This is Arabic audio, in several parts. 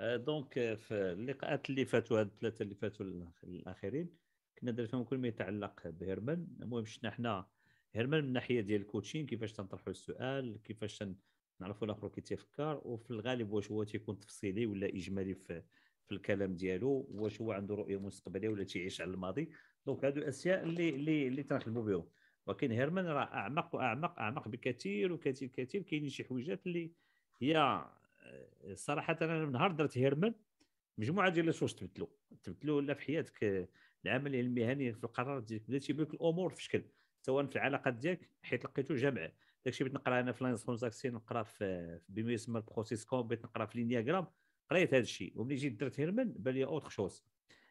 دونك في اللقاءات اللي فاتوا هاد الثلاثه اللي فاتوا الاخرين كنا درتهم كل ما يتعلق بهيرمان المهم شفنا حنا هيرمان من الناحيه ديال الكوتشين كيفاش تنطرحوا السؤال كيفاش نعرفوا الاخر كي تيفكر وفي الغالب واش هو تيكون تفصيلي ولا اجمالي في في الكلام ديالو واش هو عنده رؤيه مستقبليه ولا تيعيش على الماضي دونك هادو الاشياء اللي اللي اللي تنخدموا بهم ولكن هيرمان راه اعمق واعمق اعمق بكثير وكثير كثير كاينين شي حويجات اللي هي صراحه انا من نهار درت هيرمان مجموعه ديال الاشواش تبدلوا تبدلوا ولا في حياتك العمليه المهنيه في القرار ديالك بدا تيبان لك الامور في شكل سواء في العلاقات ديالك حيت لقيتو جمع داكشي بغيت نقرا انا في لاينز ترونزاكسيون نقرا في بما يسمى البروسيس كوم بغيت نقرا في لينياغرام قريت هذا الشيء وملي جيت درت هيرمان بان لي اوتر شوز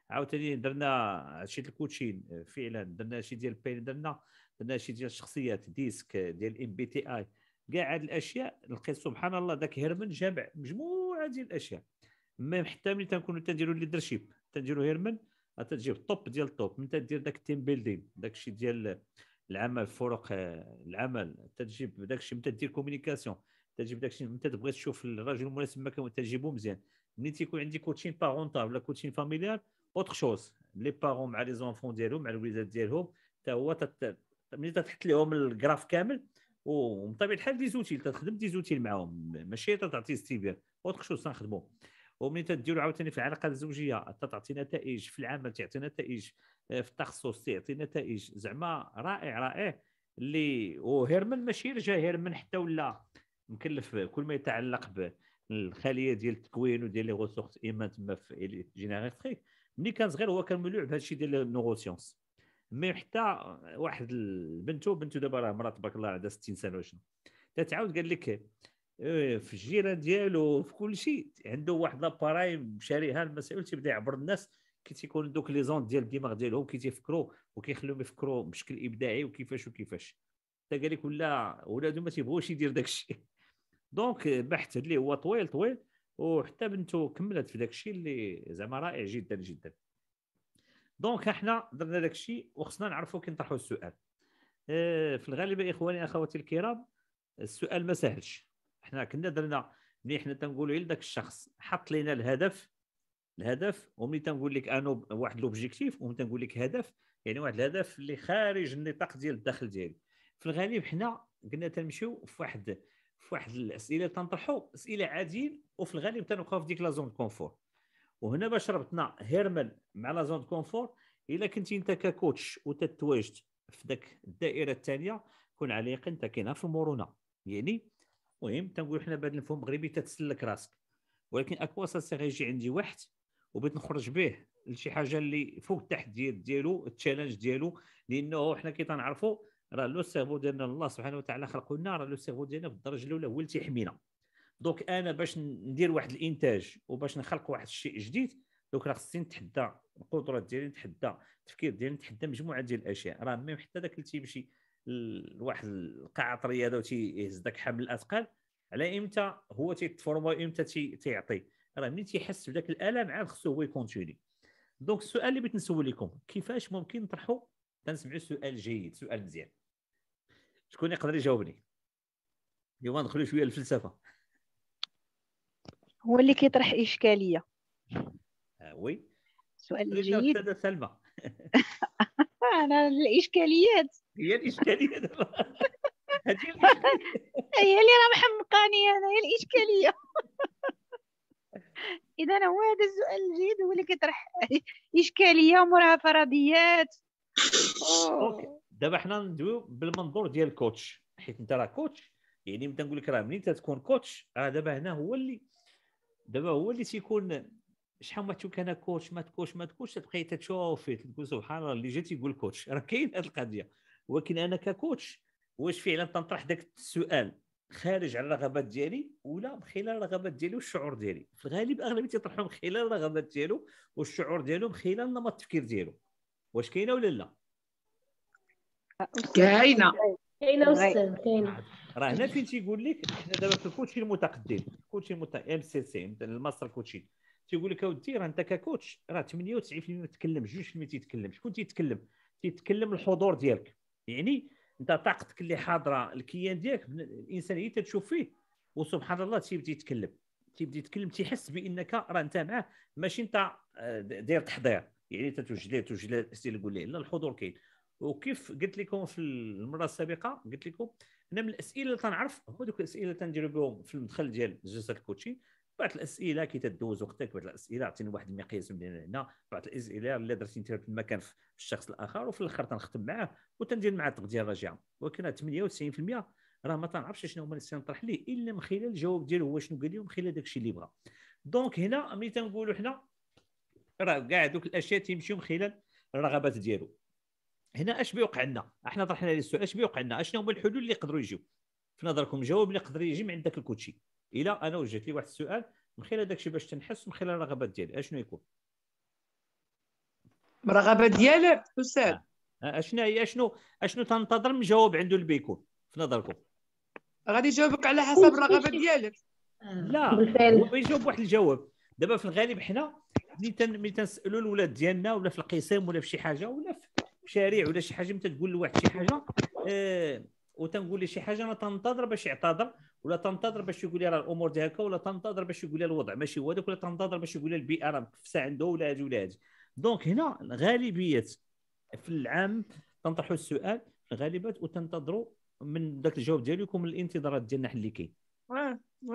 عاوتاني درنا شي الكوتشين فعلا درنا شي ديال بين درنا درنا شي ديال الشخصيات ديسك ديال ام بي تي اي كاع هاد الاشياء لقيت سبحان الله ذاك هيرمن جمع مجموعه ديال الاشياء ما حتى ملي تنكونوا تنديروا ليدرشيب تنديروا هيرمن تجيب الطوب ديال الطوب من تدير داك التيم بيلدين داك الشيء ديال العمل فرق العمل تجيب داك الشيء من تدير كومينيكاسيون تجيب داك الشيء من تبغي تشوف الراجل المناسب ما تجيبو مزيان ملي تيكون عندي كوتشين بارونتال ولا كوتشين فاميليال اوتر شوز لي بارون مع لي زونفون ديالهم مع الوليدات ديالهم حتى هو ملي تحط لهم الجراف كامل ومن طبيعه الحال دي زوتيل تخدم دي زوتيل معاهم ماشي تعطي ستيبير وتخشوص تنخدموا ومن تديروا عاوتاني في العلاقه الزوجيه تعطي نتائج في العمل تعطي نتائج آه، في التخصص تعطي نتائج زعما رائع رائع اللي وهيرمن ماشي رجع هيرمن حتى ولا مكلف كل ما يتعلق بالخليه ديال التكوين وديال لي غوسورس ايمان تما في جينيريتري ملي كان صغير هو كان ملوع بهذا الشيء ديال النوروسيونس مي حتى واحد بنته بنته دابا راه مرات تبارك الله عندها 60 سنه وشنو تتعاود قال لك إيه، في الجيران ديالو في كل شيء عنده واحد لاباراي شاريها المسائل تيبدا يعبر الناس كي تيكون دوك لي زون ديال الدماغ ديالهم كي تيفكروا وكيخليهم يفكروا بشكل ابداعي وكيفاش وكيفاش حتى قال لك ولا ولادو ما تيبغوش يدير داك الشيء دونك بحث اللي هو طويل طويل وحتى بنته كملت في داك الشيء اللي زعما رائع جدا جدا دونك احنا درنا داك الشيء وخصنا نعرفوا كي نطرحوا السؤال آه، في الغالب اخواني اخواتي الكرام السؤال ما سهلش احنا كنا درنا ملي حنا تنقولوا غير الشخص حط لنا الهدف الهدف وملي تنقول لك انا واحد لوبجيكتيف وملي تنقول لك هدف يعني واحد الهدف اللي خارج النطاق ديال الداخل ديالي في الغالب حنا قلنا تنمشيو في واحد في واحد الاسئله تنطرحوا اسئله عاديه وفي الغالب تنوقعوا في ديك لا زون كونفور وهنا باش ربطنا هيرمل مع لا زون كونفور الا كنتي انت ككوتش وتتواجد في ذاك الدائره الثانيه كون على يقين انت كاينها في المرونه يعني المهم تنقول حنا بهذا المفهوم المغربي تتسلك راسك ولكن اكوا سا يجي عندي واحد وبغيت نخرج به لشي حاجه اللي فوق التحديات ديالو التشالنج ديالو لانه حنا كي تنعرفوا راه لو سيرفو ديالنا الله سبحانه وتعالى خلقنا لنا راه لو سيرفو ديالنا في الدرجه الاولى هو اللي تيحمينا دونك انا باش ندير واحد الانتاج وباش نخلق واحد الشيء جديد دونك راه خصني نتحدى القدرات ديالي نتحدى التفكير ديالي نتحدى مجموعه ديال الاشياء راه ميم حتى داك اللي تيمشي لواحد القاعه الرياضه وتيهز داك حمل الاثقال على امتى هو تيتفورما امتى تيعطي راه ملي تيحس بداك الالم عاد خصو هو يكونتيني دونك السؤال اللي بغيت نسول لكم كيفاش ممكن نطرحوا تنسمعوا سؤال جيد سؤال مزيان شكون يقدر يجاوبني اليوم ندخلوا شويه الفلسفه هو اللي كيطرح اشكاليه آه وي سؤال جيد استاذه سلمى انا الاشكاليات هي الاشكاليات هي اللي راه محمقاني انا هي الاشكاليه اذا هو هذا السؤال الجيد هو اللي كيطرح اشكاليه وموراها فرضيات دابا حنا ندويو بالمنظور ديال الكوتش حيت انت راه كوتش يعني ملي نقول لك راه ملي تتكون تكون كوتش راه دابا هنا هو اللي دابا هو اللي تيكون شحال ما تشوف انا كوتش ما تكوش ما تكوش تبقى تتشوف فيه تقول سبحان الله اللي جا تيقول كوتش راه كاين هذه القضيه ولكن انا ككوتش واش فعلا تنطرح ذاك السؤال خارج على الرغبات ديالي ولا من خلال الرغبات ديالي والشعور ديالي في الغالب اغلبيه تيطرحوا من خلال الرغبات ديالو والشعور ديالو من خلال نمط التفكير ديالو واش كاينه ولا لا كاينه كاينه استاذ كاينه راه هنا فين تيقول لك حنا دابا في الكوتشي المتقدم الكوتشي المتقدم ام سي سي الماستر كوتشي تيقول لك اودي راه انت ككوتش راه 98% تكلم 2% تيتكلم شكون تيتكلم تيتكلم الحضور ديالك يعني انت طاقتك اللي حاضره الكيان ديالك الانسان اللي تتشوف فيه وسبحان الله تيبدا يتكلم تيبدا يتكلم تيحس بانك راه انت معاه ماشي انت آه، داير تحضير يعني تتوجد ليه توجد ليه الاسئله تقول ليه لا الحضور كاين وكيف قلت لكم في المره السابقه قلت لكم انا من الاسئله اللي تنعرف هو دوك الاسئله اللي تنديرو بهم في المدخل ديال جلسه الكوتشي بعض الاسئله كي تدوز وقتك بعض الاسئله عطيني واحد المقياس من هنا بعض الاسئله اللي درتي انت في المكان في الشخص الاخر وفي الاخر تنختم معاه وتندير معاه التغذيه الراجعه ولكن 98% راه ما تنعرفش شنو هما الاسئله نطرح ليه الا من خلال الجواب ديالو هو شنو قال لي ومن خلال داك الشيء اللي بغى دونك هنا ملي تنقولوا حنا راه كاع دوك الاشياء تيمشيو من خلال الرغبات ديالو هنا اش بيوقع لنا احنا طرحنا لي السؤال اش بيوقع لنا اشنو هما الحلول اللي يقدروا يجيو في نظركم جواب اللي يقدر يجي من عند ذاك الكوتشي الى انا وجهت لي واحد السؤال من خلال داك الشيء باش تنحس من خلال الرغبات ديالي اشنو يكون الرغبه ديالك استاذ آه. آه، اشنا هي اشنو اشنو تنتظر من جواب عنده اللي بيكون في نظركم غادي يجاوبك على حسب الرغبه ديالك لا آه، هو يجاوب واحد الجواب دابا في الغالب حنا ملي ملي تنسالوا الولاد ديالنا ولا في القسم ولا في شي حاجه ولا في شريع ولا شي حاجه تقول لواحد شي حاجه آه، وتنقول له شي حاجه انا تنتظر باش يعتذر ولا تنتظر باش يقول لي راه الامور دي هكا ولا تنتظر باش يقول لي الوضع ماشي هو ولا تنتظر باش يقول لي البيئه راه مكفسه عنده ولا هذه ولا هذه دونك هنا غالبيه في العام تنطرحوا السؤال الغالبات وتنتظروا من ذاك الجواب ديالكم الانتظارات ديالنا حل اللي كاين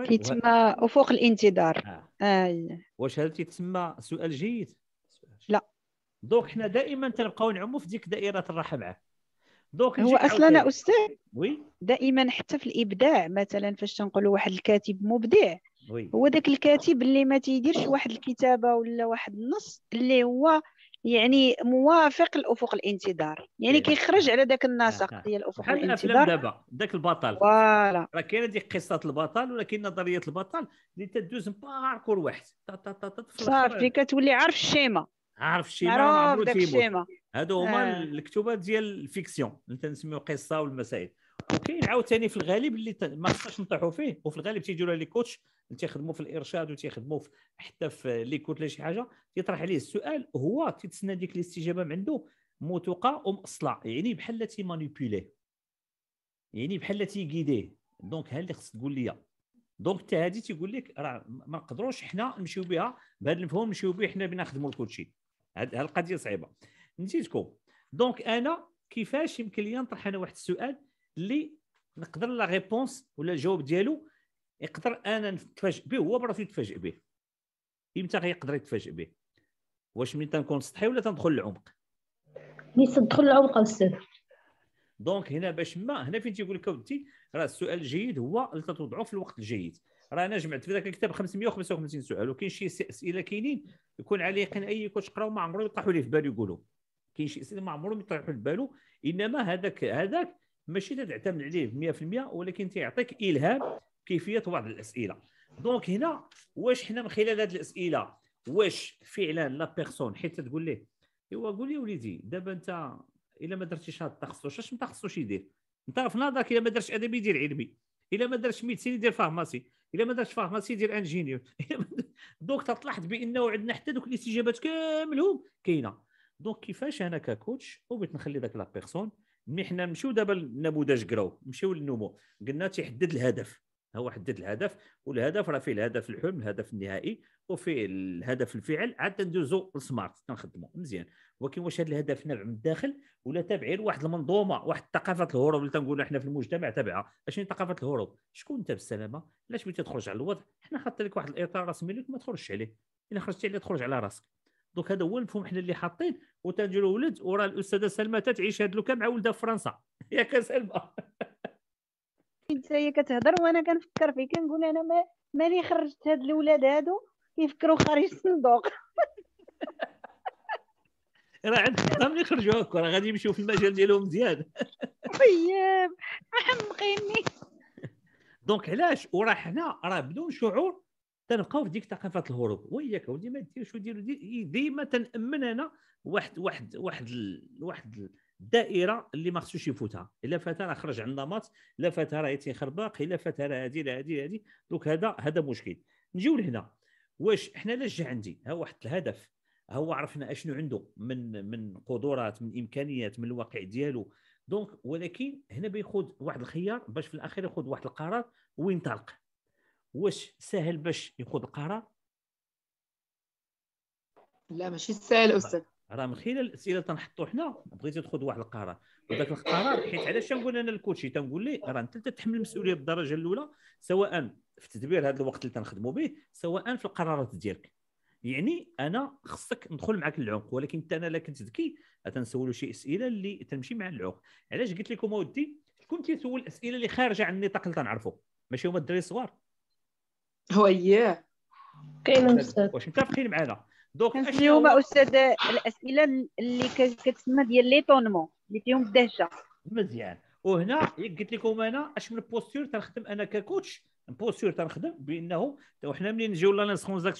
كيتسمى افق الانتظار اي آه. آه. واش هذا تيتسمى سؤال جيد دوك حنا دائما تنبقاو نعمو في ديك دائره الرحمعه دوك هو اصلا انا استاذ وي دائما حتى في الابداع مثلا فاش تنقولوا واحد الكاتب مبدع وي. هو ذاك الكاتب اللي ما تيديرش واحد الكتابه ولا واحد النص اللي هو يعني موافق لافق الانتظار يعني إيه. كيخرج على ذاك النسق ديال افق الانتظار دابا ذاك البطل فوالا راه كاينه ديك قصه البطل ولكن نظريه البطل اللي تدوز باركور واحد صافي كتولي عارف الشيما عارف شيما عمرو تيموت هادو هما آه. الكتبات ديال الفيكسيون اللي تنسميو قصه والمسائل وكاين عاوتاني في الغالب اللي ما خصناش نطيحوا فيه وفي الغالب تيجيو لي كوتش اللي تيخدموا في الارشاد وتيخدموا حتى في لي كوت ولا شي حاجه تيطرح عليه السؤال هو تيتسنى ديك الاستجابه من عنده موثوقه ومأصله يعني بحال تيمانيبيليه يعني بحال تيكيديه دونك ها اللي خص تقول لي دونك حتى هادي تيقول لك راه ما نقدروش حنا نمشيو بها بهذا المفهوم نمشيو به حنا بنا نخدموا الكوتشي القضيه صعيبه نتيجتكم دونك انا كيفاش يمكن لي نطرح انا واحد السؤال اللي نقدر لا ريبونس ولا الجواب ديالو يقدر انا نتفاجئ به هو براسو يتفاجئ به امتى غيقدر يتفاجئ به واش ملي تنكون سطحي ولا تندخل للعمق ملي تدخل للعمق استاذ دونك هنا باش ما هنا فين تيقول لك اودي راه السؤال الجيد هو اللي تتوضعه في الوقت الجيد راه انا جمعت في ذاك الكتاب 555 سؤال وكاين شي اسئله كاينين يكون عليه يقين اي كوتش قراو ما عمرهم يطيحوا ليه في بالو يقولوا كاين شي اسئله ما عمرهم يطيحوا لبالو انما هذاك هذاك ماشي تعتمد عليه 100% ولكن تيعطيك الهام كيفيه بعض الاسئله دونك هنا واش حنا من خلال هذه الاسئله واش فعلا لا بيرسون حيت تقول ليه ايوا قول لي وليدي دابا انت الا ما درتيش هذا التخصص اش ما تخصص يدير انت في نظرك الا ما درتش ادبي يدير علمي الا ما درتش ميديسين يدير فارماسي الا ما درتش فارماسي دير انجينير دونك طلعت بانه عندنا حتى دوك الاستجابات كاملهم كاينه دونك كيفاش انا ككوتش وبغيت نخلي ذاك لا بيرسون مي حنا نمشيو دابا للنموذج كراو نمشيو للنمو قلنا تيحدد الهدف هو حدد الهدف والهدف راه فيه الهدف الحلم الهدف النهائي وفي الهدف الفعل عاد تندوزو لسمارت تنخدمو مزيان ولكن واش هذا الهدف نابع من الداخل ولا تابع لواحد المنظومه واحد ثقافه الهروب اللي تنقولوا احنا في المجتمع تابعه اشنو ثقافه الهروب شكون انت بالسلامه علاش بغيتي تخرج على الوضع حنا حاطين لك واحد الاطار رسمي لك ما تخرجش عليه الا خرجتي عليه تخرج على راسك دوك هذا هو المفهوم حنا اللي حاطين وتنجيو ولد وراه الاستاذه سلمى تتعيش هاد لوكا مع ولدها في فرنسا ياك سلمى انت هي كتهضر وانا كنفكر فيك كنقول انا مالي خرجت هاد الاولاد هادو يفكروا خارج الصندوق راه عندك ملي يخرجوا هكا راه غادي يمشيو في المجال ديالهم مزيان طيب محمقيني دونك علاش وراه حنا راه بدون شعور تنبقاو في ديك ثقافه الهروب وياك ودي ما شو دير ديما تنامن انا واحد واحد واحد واحد الدائره اللي ما خصوش يفوتها الا فاتها راه خرج عن النمط الا فاتها راه تيخربق الا فاتها راه هذه لا هذه لا هذا هذا مشكل نجيو لهنا واش احنا لاش جا عندي ها واحد الهدف هو عرفنا اشنو عنده من من قدرات من امكانيات من الواقع ديالو دونك ولكن هنا بيخوض واحد الخيار باش في الاخير ياخذ واحد القرار وينطلق واش سهل باش ياخذ القرار لا ماشي سهل استاذ راه من خلال الاسئله تنحطوا حنا بغيتي تاخذ واحد القرار وذاك القرار حيت علاش تنقول انا الكوتشي تنقول ليه راه انت تتحمل المسؤوليه بالدرجه الاولى سواء في تدبير هذا الوقت اللي تنخدموا به سواء في القرارات ديالك يعني انا خصك ندخل معك للعمق ولكن انت انا لا كنت ذكي تنسولو شي اسئله اللي تمشي مع العمق علاش قلت لكم اودي شكون تيسول الاسئله اللي خارجه عن النطاق اللي تنعرفو ماشي هما الدراري الصغار هو اييه كاين استاذ واش متفقين معنا دونك اليوم استاذ الاسئله اللي كتسمى ديال لي طونمون اللي فيهم الدهشه مزيان وهنا قلت لكم انا اش من بوستور تنخدم انا ككوتش نبوستور تنخدم بانه وحنا ملي نجيو لا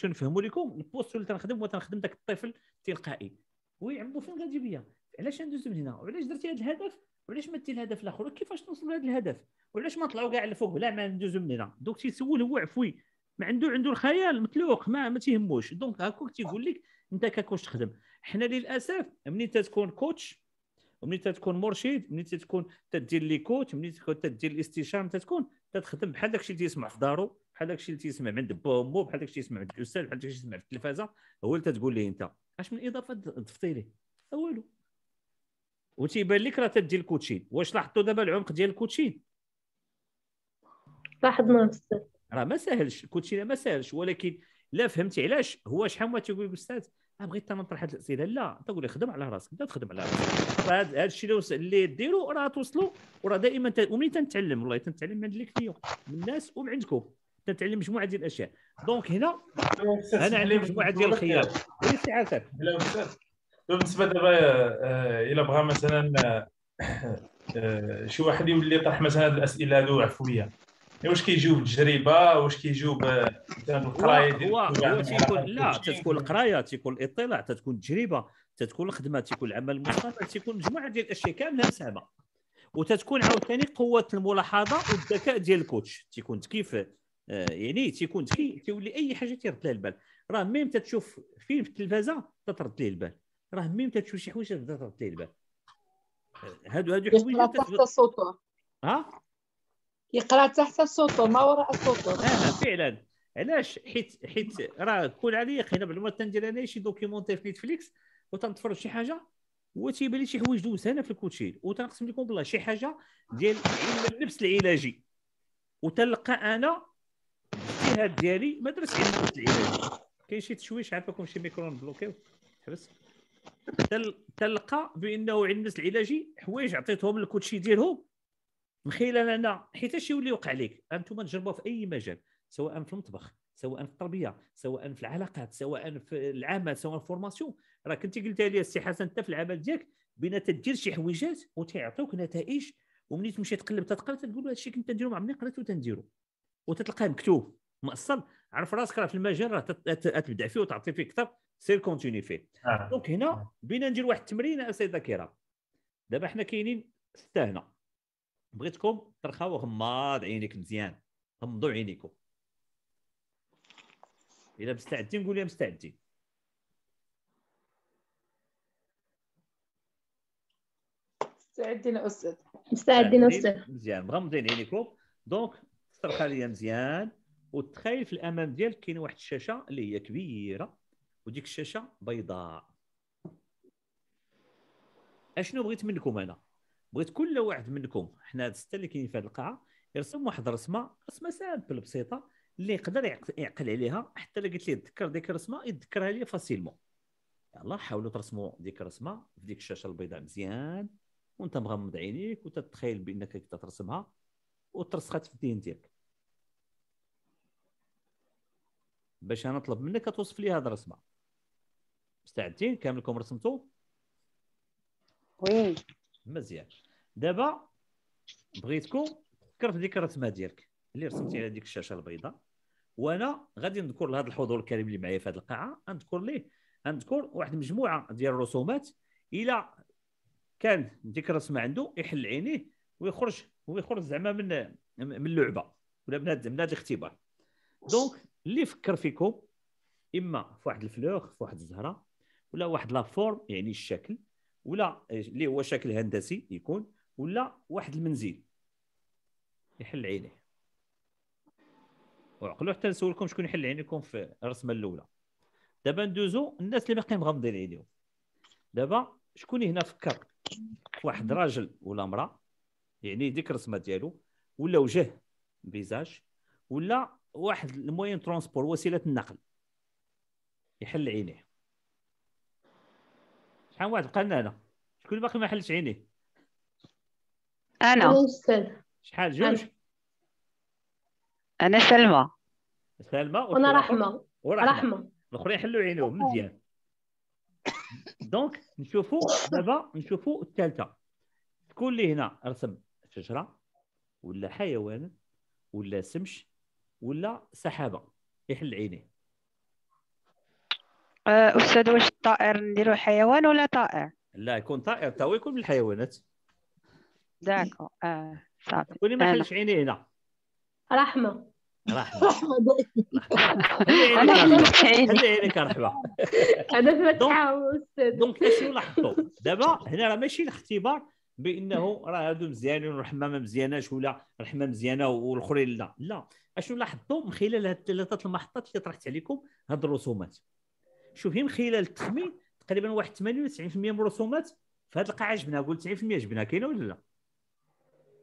نفهموا لكم نبوستور تنخدم تنخدم ذاك الطفل التلقائي ويعملوا فين غادي بيا علاش ندوز من هنا وعلاش درتي هذا الهدف وعلاش ما دير الهدف الاخر كيفاش نوصل لهذا الهدف وعلاش ما نطلعوا كاع لفوق بلا ما ندوزو من هنا دونك تيسول هو عفوي ما عنده عنده الخيال متلوق ما ما تيهموش دونك هاكوك تيقول لك انت ككوتش تخدم حنا للاسف ملي تتكون كوتش وملي تتكون مرشد ملي تتكون تدير لي كوت ملي تتكون تدير الاستشاره تتكون تتخدم بحال داكشي اللي تيسمع في دارو بحال داكشي اللي تيسمع عند با وامو بحال داكشي اللي تيسمع عند الاستاذ بحال داكشي اللي تيسمع في التلفازه هو اللي تتقول ليه انت اش من اضافه ضفتي ليه والو وتيبان لك راه تدي الكوتشين واش لاحظتوا دابا العمق ديال الكوتشين لاحظنا راه ما ساهلش الكوتشين ما ساهلش ولكن لا فهمتي علاش هو شحال ما تيقول لك الاستاذ بغيت انا نطرح هذه الاسئله لا تقول لي خدم على راسك بدا تخدم على راسك فهذا الشيء اللي ديروا راه توصلوا وراه دائما ت... ومنين تنتعلم والله تنتعلم من اللي كليون من الناس ومن عندكم تنتعلم مجموعه ديال الاشياء دونك هنا انا عندي مجموعه ديال الخيار اي سي عارف بالنسبه دابا آه، الا بغى مثلا آه، آه، شي واحد يولي يطرح مثلا هذه الاسئله هذو عفويه واش كيجيو بالتجربه واش كيجيو بالقرايه ديال هو تيكون لا تتكون القرايه تيكون الاطلاع تتكون التجربه تتكون الخدمه تيكون العمل المستمر تيكون مجموعه ديال الاشياء كامله مساهمه وتتكون عاوتاني قوه الملاحظه والذكاء ديال الكوتش تيكون كيف يعني تيكون ذكي تيولي اي حاجه تيرد لها البال راه ميم تتشوف فيلم في التلفازه تترد ليه البال راه ميم تتشوف شي حوايج تترد ليه البال هادو هادو حوايج ها يقرا تحت السطور ما وراء السطور اه فعلا علاش حيت حيت راه كل عليا خينا بالما تندير انا شي دوكيومونتير في نتفليكس وتنتفرج شي حاجه وتيبان لي شي حوايج دوز هنا في الكوتشيل وتنقسم لكم بالله شي حاجه ديال علم النفس العلاجي وتلقى انا الاجتهاد ديالي ما درتش علم النفس العلاجي كاين شي تشويش عافاكم شي ميكرون بلوكيو تحبس تلقى بانه علم النفس العلاجي حوايج عطيتهم للكوتشي ديالهم خلال انا حيت اش يولي يوقع لك انتم تجربوه في اي مجال سواء في المطبخ سواء في التربيه سواء في العلاقات سواء في العمل سواء في الفورماسيون راه كنتي قلتها لي السي حسن انت في العمل ديالك بين تدير شي حويجات وتيعطيوك نتائج ومني تمشي تقلب تتقرا تقول هذا الشيء كنت نديرو مع عمرني قريته تنديرو وتتلقاه مكتوب مأصل عرف راسك راه في المجال راه تبدع فيه وتعطي فيه اكثر سير كونتيني فيه آه. دونك هنا بينا ندير واحد التمرين اسي ذاكره دابا حنا كاينين سته هنا بغيتكم ترخاو غماض عينيك مزيان غمضوا عينيكم الى مستعدين قول لي مستعدين مستعدين استاذ مستعدين استاذ مزيان مغمضين عينيكم دونك ترخى ليا مزيان وتخيل في الامام ديالك كاين واحد الشاشه اللي هي كبيره وديك الشاشه بيضاء اشنو بغيت منكم انا بغيت كل واحد منكم حنا هاد السته اللي كاينين في هاد القاعه يرسم واحد الرسمه رسمه سامبل بسيطه اللي يقدر يعقل عليها حتى اللي قلت ليه تذكر ديك الرسمه يتذكرها لي فاسيلمون يلا حاولوا ترسموا ديك الرسمه في ديك الشاشه البيضاء مزيان وانت مغمض عينيك وتتخيل بانك كترسمها وترسخات في الذهن ديالك باش انا نطلب منك توصف لي هذه الرسمه مستعدين كاملكم رسمتوا وي مزيان دابا بغيتكم فكر في ذكرى الرسمه ديالك اللي رسمتي على ديك الشاشه البيضاء وانا غادي نذكر لهذا الحضور الكريم اللي معايا في هذه القاعه غنذكر ليه غنذكر واحد المجموعه ديال الرسومات الى كان ديك الرسمه عنده يحل عينيه ويخرج ويخرج زعما من من اللعبه ولا من هذا من هذا الاختبار دونك اللي فكر فيكم اما في واحد الفلوغ في واحد الزهره ولا واحد لا فورم يعني الشكل ولا اللي هو شكل هندسي يكون ولا واحد المنزل يحل عينيه وعقلوا حتى نسولكم شكون يحل عينيكم في الرسمه الاولى دابا ندوزو الناس اللي باقيين مغمضين عينيهم دابا شكون هنا فكر واحد راجل ولا امراه يعني ديك الرسمه ديالو ولا وجه فيزاج ولا واحد الموين ترونسبور وسيله النقل يحل عينيه شحال واحد بقى لنا هنا شكون باقي ما حلش عينيه انا شحال جوج انا سلمى سلمى وانا رحمه ورحمه الاخرين حلوا عينيهم مزيان دونك نشوفوا دابا نشوفوا الثالثه تكون لي هنا رسم شجره ولا حيوان ولا سمش ولا سحابه يحل عينيه آه، استاذ واش الطائر نديرو حيوان ولا طائر لا يكون طائر تا يكون من الحيوانات داكو اه صافي كوني ما حلش عيني هنا رحمه رحمه خلي عينيك رحمه هذا ما تعاود دونك اشنو لاحظتوا دابا هنا راه ماشي الاختبار بانه راه هادو مزيانين والرحمه ما مزياناش ولا الرحمه مزيانه والاخرين لا لا اشنو لاحظتوا من خلال هاد ثلاثه المحطات اللي طرحت عليكم هاد الرسومات شوف من خلال التخمين تقريبا واحد 80 90% من الرسومات في هذه القاعه جبناها قول 90% جبناها كاينه ولا لا؟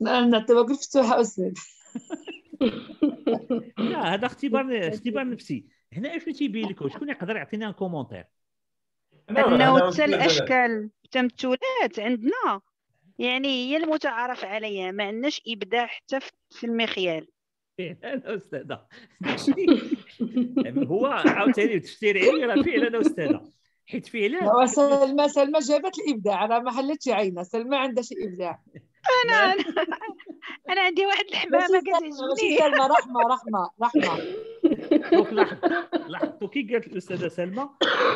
لا انا التوكل مفتوحه لا هذا اختبار اختبار نفسي هنا اش تيبين لك شكون يقدر يعطينا كومونتير انه حتى الاشكال التمثلات عندنا يعني هي المتعارف عليها ما عندناش ابداع حتى في المخيال فعلا استاذه يعني هو عاوتاني تفسير علمي راه فعلا استاذه حيت فعلا سلمى سلمى جابت الابداع راه ما حلتش عينها سلمى عندها شي ابداع انا انا عندي واحد الحمامه كتعجبني سلمى رحمه رحمه رحمه دونك لاحظتوا لاحظتوا كي قالت الاستاذه سلمى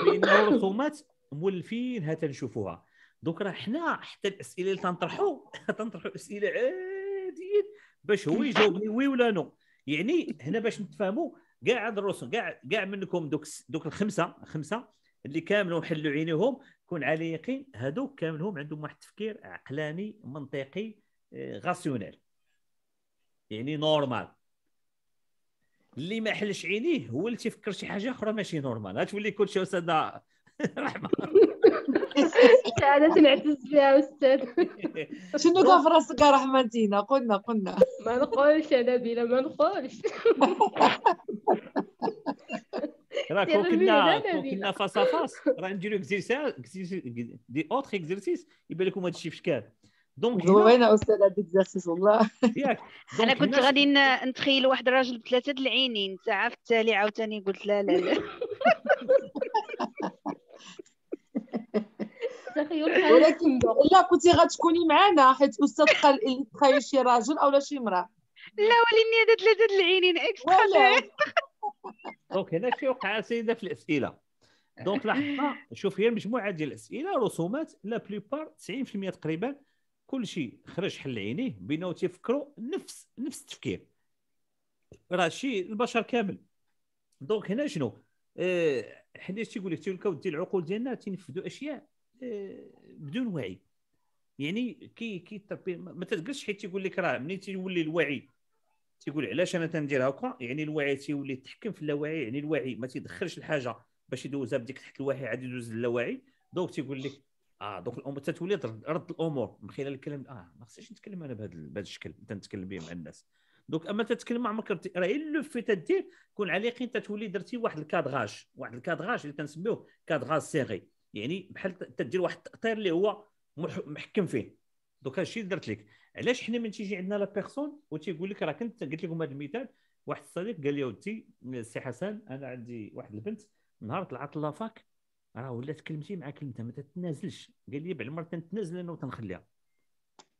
بانه رسومات مولفين ها تنشوفوها دوك راه حنا حتى الاسئله اللي تنطرحوا تنطرحوا اسئله عاديه باش هو يجاوبني وي ولا نو يعني هنا باش نتفاهموا كاع هاد كاع كاع منكم دوك دوك الخمسه خمسه اللي كاملهم حلوا عينيهم كون على يقين هادوك كاملهم عندهم واحد التفكير عقلاني منطقي غاسيونيل آه، يعني نورمال اللي ما حلش عينيه هو اللي تيفكر شي حاجه اخرى ماشي نورمال غتولي كلشي استاذ سعادة نعتز بها أستاذ شنو قال في راسك يا رحمتينا قلنا قلنا ما نقولش أنا بلا ما نقولش راه كون كنا كون كنا فاس فاس راه نديرو اكزيرسيس دي اوتر اكزيرسيس يبان لكم هادشي في شكال دونك وين استاذ هاد الاكزرسيس والله ياك انا كنت غادي نتخيل واحد الراجل بثلاثه د العينين ساعه في التالي عاوتاني قلت لا لا لا ولكن لا كنتي غتكوني معنا حيت الاستاذ قال تخيل شي راجل اولا شي امراه لا وليني هذا ثلاثه العينين اكس دونك هنا شي وقع سيده في الاسئله دونك لاحظنا شوف هي مجموعه ديال الاسئله رسومات لا بليبار 90% تقريبا كل شيء خرج حل عينيه بينه تيفكروا نفس نفس التفكير راه شي البشر كامل دونك هنا شنو آه حنا تيقول لك تيقول دي العقول ديالنا تنفذوا اشياء آه، بدون وعي يعني كي كي تربي ما تلقاش حيت تيقول لك راه منين تيولي الوعي تيقول علاش انا تندير هكا يعني الوعي تيولي تحكم في اللاوعي يعني الوعي ما تيدخلش الحاجه باش يدوزها بديك تحت الوعي عاد يدوز اللاوعي دونك تيقول لك اه دونك الامور تتولي رد الامور من خلال الكلام اه ما خصنيش نتكلم انا بهذا بهذا الشكل تنتكلم به مع الناس دونك اما تتكلم عمرك راه غير لو في تدير كون على يقين تتولي درتي واحد الكادغاج واحد الكادغاج اللي تنسميوه كادغاج سيغي يعني بحال تدير واحد التاطير اللي هو محكم فيه دوك هادشي اللي درت لك علاش حنا من تيجي عندنا لا بيرسون وتيقول لك راه كنت قلت لكم هذا المثال واحد الصديق قال لي ودي سي حسن انا عندي واحد البنت نهار طلعت لافاك راه ولات كلمتي مع كلمتها ما تتنازلش قال لي بالمره تنتنازل انا وتنخليها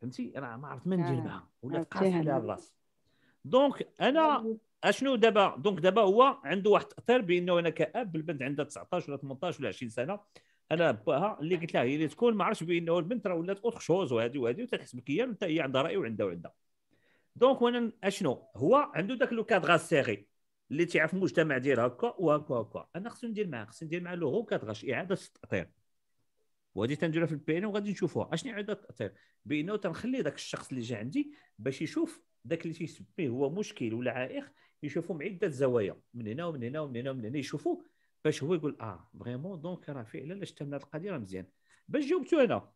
فهمتي راه ما عرفت ما ندير معها آه. ولات قاصحه على الراس دونك انا اشنو دابا دونك دابا هو عنده واحد التاثير بانه انا كاب البنت عندها 19 ولا 18 ولا 20 سنه انا باها اللي قلت لها هي اللي تكون ما عرفتش بانه البنت راه ولات اوتر شوز وهذه وهذه وتحسب بك هي حتى هي عندها راي وعندها وعندها دونك وانا اشنو هو عنده ذاك لو كادغ سيغي اللي تيعرف المجتمع ديال هكا وهكا وهكا انا خصني ندير معاه خصني ندير معاه لوغو كادغاش اعاده التاطير وهذه تنديرها في البي ان وغادي نشوفوها اشني اعاده التاطير بانه تنخلي ذاك الشخص اللي جا عندي باش يشوف ذاك اللي تيسميه هو مشكل ولا عائق يشوفوا من عده زوايا من هنا ومن هنا ومن هنا ومن هنا يشوفوا باش هو يقول اه فريمون دونك راه فعلا هذه القضيه راه مزيان باش جاوبتو انا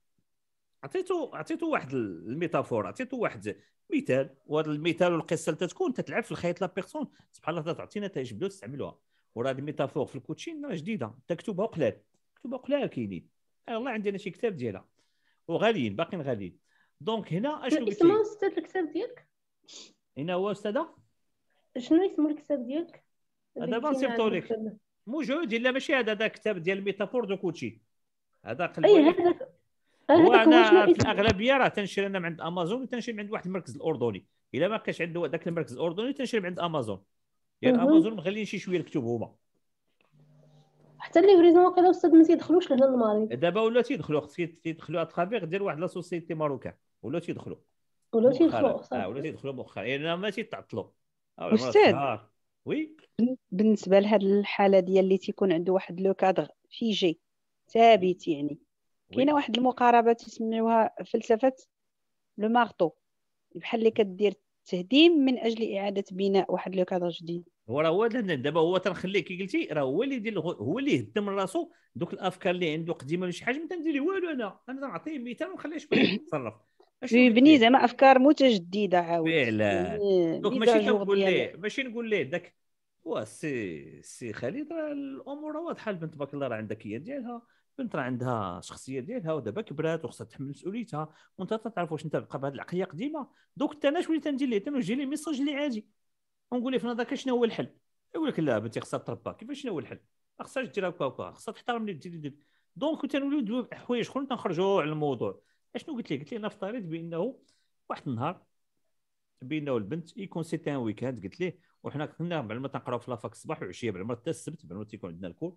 عطيتو عطيتو واحد الميتافور عطيتو واحد مثال وهذا المثال والقصه اللي تتكون تتلعب في الخيط لا بيرسون سبحان الله تعطي نتائج بلا تستعملوها وراه الميتافور في الكوتشين راه جديده تكتبها قلال كتبها قلال كاينين الله عندي انا شي كتاب ديالها وغاليين باقيين غاليين دونك هنا اشنو قلت اسمه استاذ الكتاب ديالك هنا هو استاذه شنو اسم الكتاب ديالك دابا نصيفطو لك موجود الا ماشي هذا هذا كتاب ديال ميتافور دو كوتشي هذا قلبي اي هذاك وانا في الاغلبيه راه تنشري انا من عند امازون وتنشر من عند واحد المركز الاردني الا ما كانش عنده ذاك المركز الاردني تنشري من عند امازون يعني امازون مخلين شي شويه الكتب هما حتى لي فريزون واقيلا استاذ ما تيدخلوش لهنا المغرب دابا ولا تيدخلوا تيدخلوا اترافيغ ديال واحد لا سوسيتي ماروكان ولا تيدخلوا ولا تيدخلوا اه ولا تيدخلوا مؤخرا يعني ما تيتعطلوا آه، استاذ وي بالنسبه لهاد الحاله ديال اللي تيكون عنده واحد لو كادغ فيجي ثابت يعني كاينه واحد المقاربه تسميوها فلسفه لو مارتو بحال اللي كدير التهديم من اجل اعاده بناء واحد لو كادر جديد هو راه هو دابا هو تنخليه كي قلتي راه هو اللي يدير هو اللي يهدم راسو دوك الافكار اللي عنده قديمه ولا شي حاجه ما تندير والو انا انا تنعطيه مثال ونخليه يتصرف يبني زعما افكار متجدده عاود فعلا يعني دونك ماشي كنقول ليه ماشي نقول ليه داك وا سي سي خالد راه الامور واضحه البنت تبارك الله راه عندها كيان ديالها البنت راه عندها الشخصيه ديالها ودابا كبرات وخصها تحمل مسؤوليتها وانت تعرف واش انت تبقى بهذه العقليه قديمه دوك انا انا اللي تندير ليه تنوجه ليه ميساج اللي عادي ونقول ليه في نظرك شنو هو الحل يقول لك لا بنتي خصها تربى كيفاش شنو هو الحل ما خصهاش دير هكا هكا خصها تحترم اللي دير دونك تنوليو حوايج اخرين تنخرجوا على الموضوع اشنو قلت لك قلت لي نفترض بانه واحد النهار بانه البنت يكون سيتي ان ويكاند قلت لي وحنا كنا بعد ما تنقراو في لافاك الصباح وعشيه بعد ما حتى السبت بعد ما تيكون عندنا الكور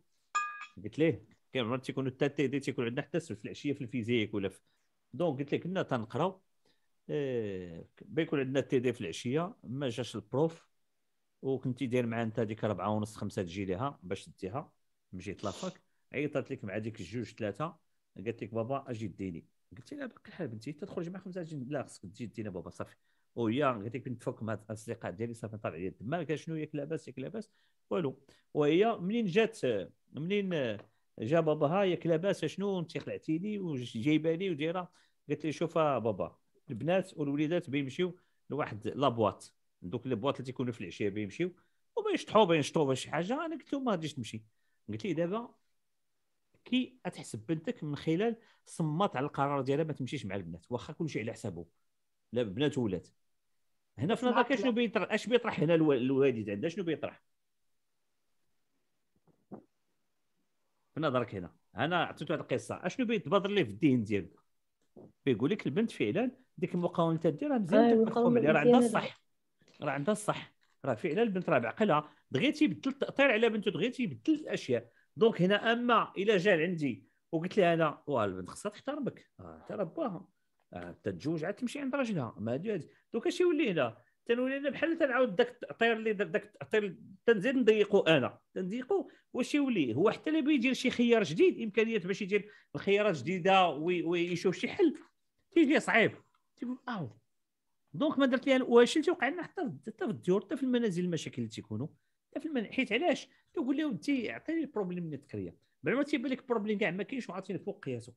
قلت لي كاين مرات تيكون حتى تي دي تيكون عندنا حتى السبت في العشيه في الفيزيك ولا في دونك قلت لي كنا تنقراو اه بيكون عندنا تي دي في العشيه ما جاش البروف وكنتي داير معاه انت ديك ربعة ونص خمسة تجي ليها باش تديها من جهه لافاك عيطت لك مع ديك الجوج ثلاثة قالت لك بابا اجي ديني قلت لها باقي حال بنتي تخرج مع خمسه جن لا خصك تجي دينا بابا صافي وهي قلت لك نتفك مع الاصدقاء ديالي صافي طالع لي الدماغ قال شنو ياك لاباس ياك لاباس والو وهي منين جات منين جا باباها ياك لاباس شنو انت خلعتيني وجايباني ودايره قالت لي شوف بابا البنات والوليدات بيمشيو لواحد لابواط دوك لي بواط اللي تيكونوا في العشيه بيمشيو وما يشطحوا بينشطوا شي حاجه انا قلت لهم ما غاديش تمشي قلت لي دابا كي غتحسب بنتك من خلال صمات على القرار ديالها ما تمشيش مع البنات واخا كل شيء على حسابه لا بنات ولات هنا في نظرك شنو بيطرح اش بيطرح هنا الوالد عندنا شنو بيطرح في نظرك هنا انا عطيت واحد القصه اشنو بيتبادر لي في الذهن ديالك بيقول لك البنت فعلا ديك المقاومه اللي تديرها مزيان راه عندها الصح راه عندها الصح راه فعلا البنت راه بعقلها دغيا تيبدل التاثير على بنته دغيا تيبدل الاشياء دونك هنا اما الى جا عندي وقلت لها انا والبنت البنت خصها تحترمك آه، انت باها آه، انت تجوج عاد تمشي عند راجلها ما دوك اش يولي هنا تنولي انا بحال تنعاود داك الطير اللي داك الطير تنزيد نضيقو انا تنضيقو واش يولي هو حتى اللي يدير شي خيار جديد امكانيات باش يدير الخيارات جديده ويشوف شي حل تيجي صعيب تيقول اه دونك ما درت ليها واش انت وقع لنا حتى حتى في الديور حتى في المنازل المشاكل اللي تيكونوا حتى في المن... حيت علاش تقول له انت اعطيني البروبليم بعد ما تيبان لك البروبليم كاع ما كاينش وعاطين فوق قياسه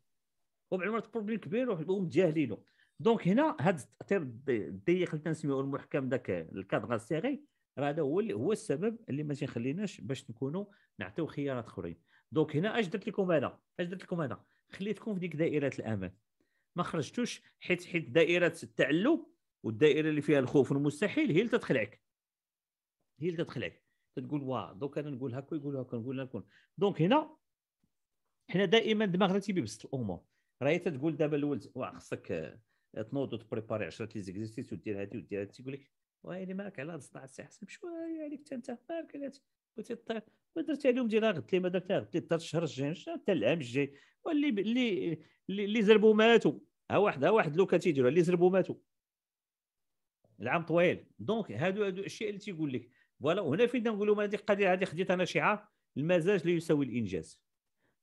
وبعد ما البروبليم كبير ومتجاهلينه دونك هنا هذا التاثير الضيق اللي تنسميو المحكم ذاك الكادغ السيغي راه هذا هو هو السبب اللي ما تيخليناش باش نكونوا نعطيو خيارات اخرين دونك هنا اش درت لكم انا اش درت لكم انا خليتكم في ديك دائره الامان ما خرجتوش حيت حيت دائره التعلم والدائره اللي فيها الخوف والمستحيل هي اللي تدخلك هي اللي تدخلك تقول واه دوك انا نقول هكا يقول هكا نقول هكا دونك هنا حنا دائما دماغنا تيبسط الامور راهي تقول دابا الاول واه خصك آه، تنوض وتبريباري 10 ليزيكزيسيس ودير هادي ودير هادي تيقول لك ويلي يعني مالك على صناعة الساحه حسب شويه عليك يعني انت مالك علاش بغيتي تطير ما درتي عليهم ديال غد لي ما درتها غد لي حتى الشهر الجاي حتى العام الجاي واللي اللي اللي زربوا ماتوا ها واحد ها واحد لو كان تيديروها اللي زربوا ماتوا العام طويل دونك هادو هادو الاشياء اللي تيقول لك فوالا وهنا فين نقولوا هذه القضيه هذه خديت انا شعار المزاج لا يساوي الانجاز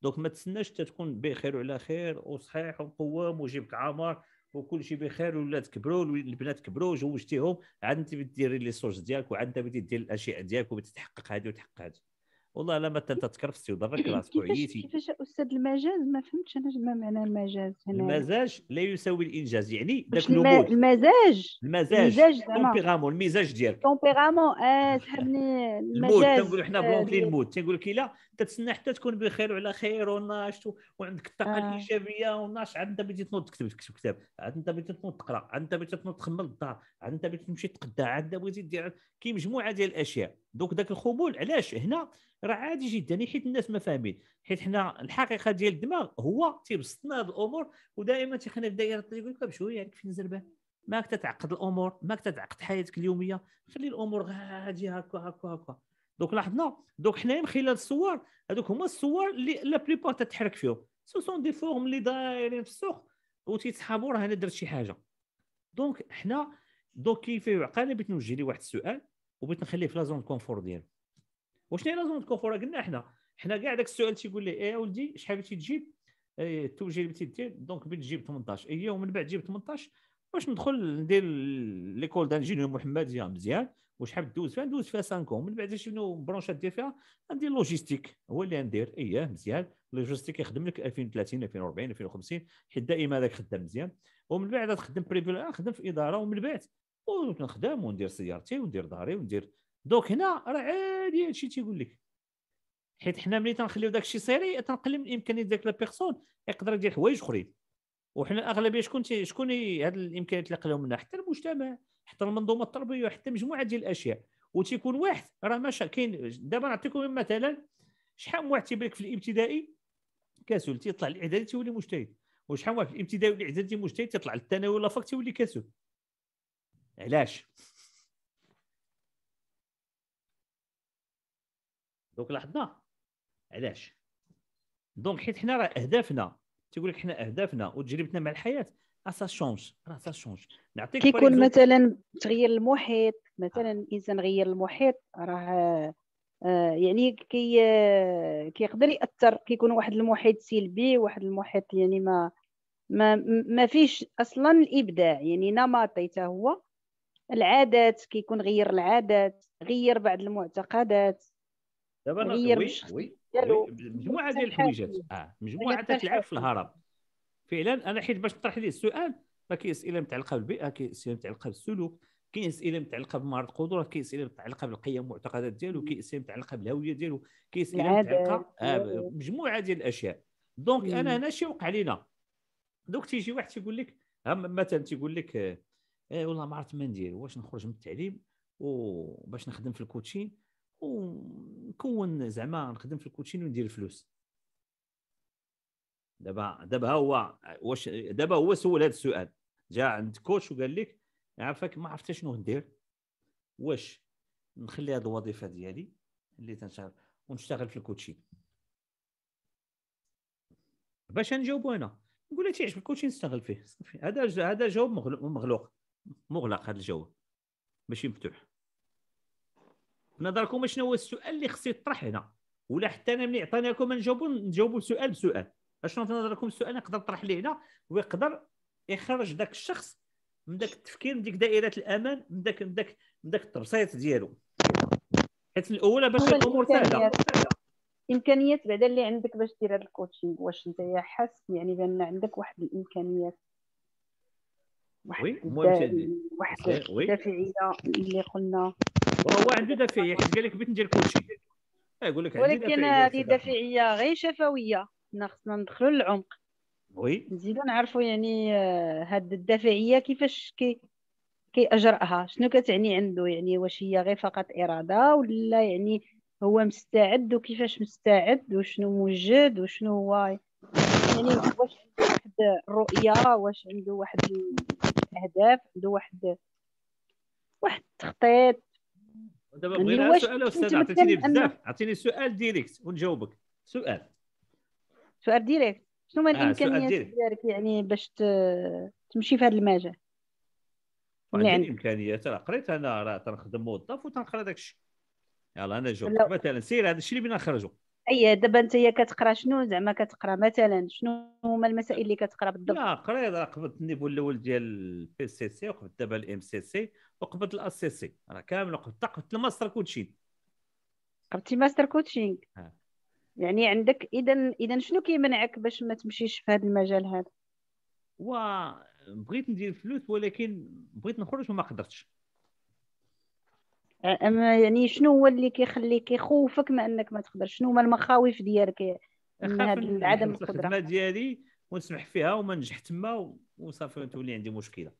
دونك ما تسناش تكون بخير وعلى خير وصحيح ومقوم وجيبك عامر وكل شيء بخير والولاد كبروا البنات كبروا وجوجتيهم عاد انت بدي ديري لي سورس ديالك وعاد انت بدي دير الاشياء ديالك وبتتحقق تحقق هذه وتحقق هذه والله لا مثلا تتكرفسي وضرك راسك وعييتي كيفاش استاذ المجاز ما فهمتش انا ما معنى المجاز هنا المزاج لا يساوي الانجاز يعني داك النموذج المزاج المزاج التومبيرامون المزاج ديالك التومبيرامون اه سحبني المزاج تنقولوا حنا آه، بلونكلي المود تنقول لك لا تتسنى حتى تكون بخير وعلى خير وناشط وعندك الطاقه آه. الايجابيه وناشط عاد انت بغيتي تنوض تكتب كتاب عاد انت بغيتي تنوض تقرا عاد انت بغيتي تنوض تخمم الدار عاد انت بغيتي تمشي تقدا عاد انت بغيتي دير كاين مجموعه ديال الاشياء دونك ذاك الخمول علاش هنا راه عادي جدا حيت الناس ما فاهمين حيت حنا الحقيقه ديال الدماغ هو تيبسطنا هذه الامور ودائما تيخلينا في دائره يقول لك بشويه عليك يعني فين زربه ماك تتعقد الامور ماك تتعقد حياتك اليوميه خلي الامور غادي هكا هكا هكا دونك لاحظنا دونك حنايا من خلال الصور هذوك هما الصور اللي لا بليبار تتحرك فيهم سو سون دي فورم اللي دايرين في السوق وتيتسحابوا راه انا درت شي حاجه دونك حنا دونك كيف عقلنا بغيت نوجه لي واحد السؤال وبغيت نخليه في لا زون كونفور ديالو وشنو هي لا زون كونفور قلنا احنا حنا كاع داك السؤال تيقول لي ايه ولدي شحال بغيتي تجيب إيه، التوجيه اللي بغيتي دير دونك بغيت تجيب 18 ايه ومن بعد جيب 18 واش ندخل ندير ليكول محمد محمديه مزيان وشحال دوز فيها ندوز فيها 5 ومن بعد شنو برونشات دير فيها ندير لوجيستيك هو اللي ندير اييه مزيان لوجيستيك يخدم لك 2030 2040 2050 حيت دائما هذاك خدام مزيان ومن بعد تخدم بريفيو خدم في اداره ومن بعد ونخدم وندير سيارتي وندير داري وندير دوك هنا راه عادي هادشي تيقول لك حيت حنا ملي تنخليو داكشي سيري إيه، تنقلل من امكانيات داك لا بيرسون يقدر يدير حوايج اخرين وحنا الاغلبيه شكون شكون هاد الامكانيات اللي قلاو منها حتى المجتمع حتى المنظومه التربويه حتى مجموعه ديال الاشياء وتيكون واحد راه ماشي كاين دابا نعطيكم مثلا شحال من واحد تيبان لك في الابتدائي كاسول تيطلع الاعدادي تيولي مجتهد وشحال من واحد في الابتدائي والاعدادي مجتهد تيطلع للثانوي ولا فاك تيولي كاسول علاش دونك لاحظنا علاش دونك حيت حنا راه اهدافنا تيقول لك حنا اهدافنا وتجربتنا مع الحياه سا شونج راه سا شونج نعطيك كيكون مثلا تغير المحيط مثلا الانسان غير المحيط راه آه، يعني كي آه، كيقدر ياثر كيكون واحد المحيط سلبي واحد المحيط يعني ما ما ما فيش اصلا الابداع يعني نمطي حتى هو العادات كيكون غير العادات غير بعض المعتقدات دابا غير وي مجموعه ديال الحويجات اه مجموعه تلعب في الهرم فعلا انا حيت باش تطرح لي السؤال راه كاين اسئله متعلقه بالبيئه كاين اسئله متعلقه بالسلوك كاين اسئله متعلقه بمهاره القدره كاين اسئله متعلقه بالقيم والمعتقدات ديالو كاين اسئله متعلقه بالهويه ديالو كاين اسئله متعلقه آه إيه. مجموعه ديال الاشياء دونك انا هنا شي وقع لينا دوك تيجي واحد تيقول لك مثلا تيقول لك آه، اي والله ما عرفت ما ندير واش نخرج من التعليم وباش نخدم في الكوتشين ونكون زعما نخدم في الكوتشين وندير الفلوس دابا دابا هو واش دابا هو سول هذا السؤال جا عند كوتش وقال لك عافاك ما عرفت شنو ندير واش نخلي هذه الوظيفه ديالي اللي تنشغل ونشتغل في الكوتشين باش نجاوبو انا نقول له في الكوتشين نشتغل فيه هذا هذا جواب مغلوق مغلق هذا الجو ماشي مفتوح نظركم شنو هو السؤال اللي خصو يطرح هنا ولا حتى انا ملي عطيناكم نجاوبوا نجاوبوا سؤال بسؤال اشنو في نظركم السؤال نقدر نطرح ليه هنا ويقدر يخرج ذاك الشخص من ذاك التفكير من ديك دائره الامان من ذاك من ذاك من ذاك الترصيط ديالو حيت الاولى باش الامور سهله الامكانيات بعدا اللي عندك باش دير هذا الكوتشينغ واش انت حاسس يعني بان عندك واحد الامكانيات واحد وي المهم الدافعيه إيه، اللي قلنا هو عنده دافعيه حيت قال لك بغيت ندير كلشي إيه، يقول لك ولكن هذه دافعيه غير شفويه حنا خصنا ندخلوا للعمق وي نزيدو نعرفوا يعني آه، هاد الدافعيه كيفاش كي كي شنو كتعني عنده يعني واش هي غير فقط اراده ولا يعني هو مستعد وكيفاش مستعد وشنو موجد وشنو هو يعني واش عنده واحد الرؤيه واش عنده واحد الاهداف عنده واحد واحد التخطيط دابا بغينا يعني سؤال استاذ عطيتيني بزاف عطيني سؤال ديريكت ونجاوبك سؤال سؤال ديريكت شنو هما آه، الامكانيات ديالك يعني باش تمشي في هذا المجال عندي يعني- الامكانيات راه قريت انا راه تنخدم موظف وتنقرا داك الشيء يلاه انا جاوبك مثلا سير هذا الشيء اللي بغينا نخرجوا اي دابا انت كتقرا شنو زعما كتقرا مثلا شنو هما المسائل اللي كتقرا بالضبط لا قريت راه قبضت النيفو الاول ديال البي سي سي وقبضت دابا الام سي سي وقبضت الاس سي سي راه كامل قبضت قبضت الماستر كوتشين قبضتي ماستر كوتشينغ يعني عندك اذا اذا شنو كيمنعك باش ما تمشيش في هذا المجال هذا و بغيت ندير فلوس ولكن بغيت نخرج وما قدرتش اما يعني شنو هو اللي كيخليك يخوفك ما انك ما تقدر شنو هما المخاوف ديالك من هذا عدم القدره الخدمه ديالي ونسمح فيها وما نجح تما وصافي تولي عندي مشكله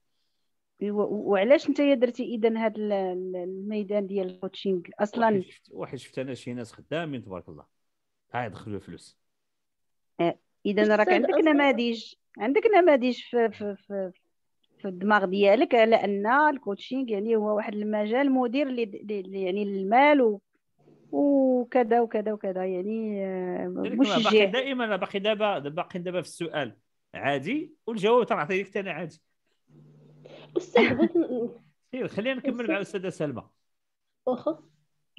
ايوا وعلاش انت درتي اذا هذا الميدان ديال الكوتشينغ اصلا واحد شفت, انا شي ناس خدامين تبارك الله ها يدخلوا فلوس آه، اذا راك عندك نماذج عندك نماذج في, في, في, في الدماغ ديالك على ان الكوتشينغ يعني هو واحد المجال مدير اللي يعني للمال وكذا وكذا وكذا يعني آه، مشجع دائما انا باقي دابا باقي دابا في السؤال عادي والجواب تنعطي لك انا عادي استاذ بغيت خلينا نكمل مع الاستاذه سلمى واخا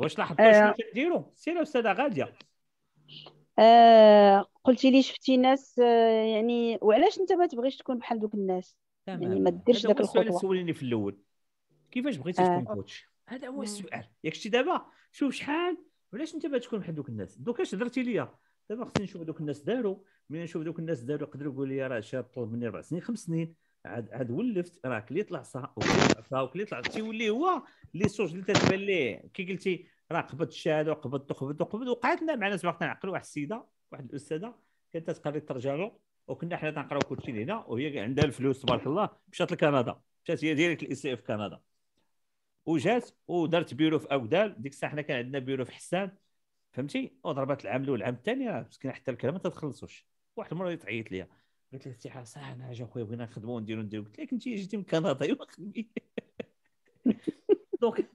واش لاحظتي آه. شنو كنديروا سير استاذه غاديه آه قلتي لي شفتي ناس آه يعني وعلاش انت ما تبغيش تكون بحال دوك الناس يعني تمام يعني ما ديرش ذاك الخطوه السؤال سوليني في الاول كيفاش بغيتي آه. تكون كوتش هذا هو السؤال ياك شتي دابا شوف شحال علاش انت تكون بحال دوك الناس دوك اش هضرتي ليا دابا خصني نشوف دوك الناس داروا ملي نشوف دوك الناس داروا يقدروا يقولوا لي راه شاب طول مني اربع سنين خمس سنين عاد عاد ولفت راه كلي طلع صح وكلي طلع تيولي هو لي سوج اللي تتبان ليه كي قلتي راه قبض الشهاده وقبضت وقبضت وقبضت وقعدنا مع ناس باغي نعقلوا واحد السيده واحد الاستاذه كانت تقري الترجمه وكنا حنا تنقراو كلشي هنا وهي عندها الفلوس تبارك الله مشات لكندا مشات هي ديريكت الاي سي اف كندا وجات ودارت بيرو في اودال ديك الساعه حنا كان عندنا بيرو في حسان فهمتي وضربات العام الاول العام الثاني مسكينه حتى الكلام ما تخلصوش واحد المره تعيط ليا قلت لها صح انا جا خويا بغينا نخدموا ونديروا نديروا قلت لك انت جيتي من كندا يا خدمي دونك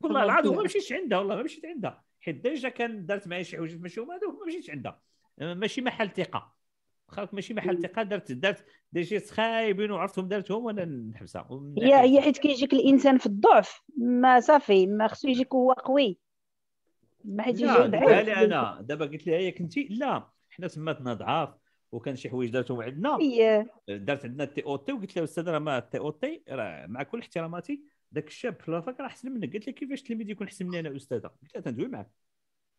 والله العظيم ما مشيتش عندها والله ما مشيت عندها حيت ديجا كان دارت معايا شي حوايج ماشي هما هذوك ما مشيتش عندها ماشي محل ثقه خاطر ماشي محل ثقه درت درت دي شي خايبين وعرفتهم درتهم وانا نحبسها هي هي حيت كيجيك الانسان في الضعف ما صافي ما خصو يجيك هو قوي ما حيت يجي ضعيف انا دابا قلت لها هي كنتي لا حنا تماتنا ضعاف وكان شي حوايج دارتهم عندنا دارت عندنا التي او تي وقلت لها استاذ راه ما التي او تي راه مع كل احتراماتي ذاك الشاب في لافاك راه احسن منك قلت لها كيفاش التلميذ يكون احسن مني انا استاذه قلت لها تندوي معك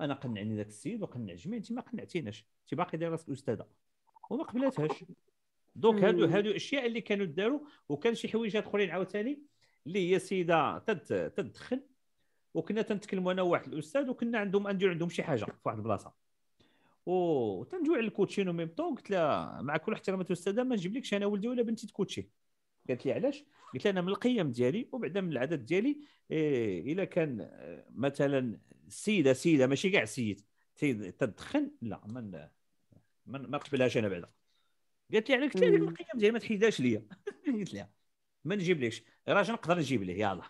انا قنعني ذاك السيد وقنع جميع انت ما قنعتيناش انت باقي داير راسك استاذه وما قبلاتهاش دونك هادو هادو الاشياء اللي كانوا داروا وكان شي حويجات اخرين عاوتاني اللي هي سيده تدخن وكنا تنتكلموا انا وواحد الاستاذ وكنا عندهم ندير عندهم شي حاجه في واحد البلاصه تنجوع الكوتشين وميم طون قلت لها مع كل احترامات الاستاذه ما نجيبلكش انا ولدي ولا بنتي تكوتشي قالت لي علاش قلت لها انا من القيم ديالي وبعدا من العدد ديالي إيه الا كان آه، مثلا سيده سيده ماشي كاع سيد تدخن لا ما ما قبلهاش انا بعدا قالت لي على قلت لها ديك القيم ديالي ما تحيدهاش ليا قلت لها ما نجيبلكش راجل نقدر نجيب ليه يلاه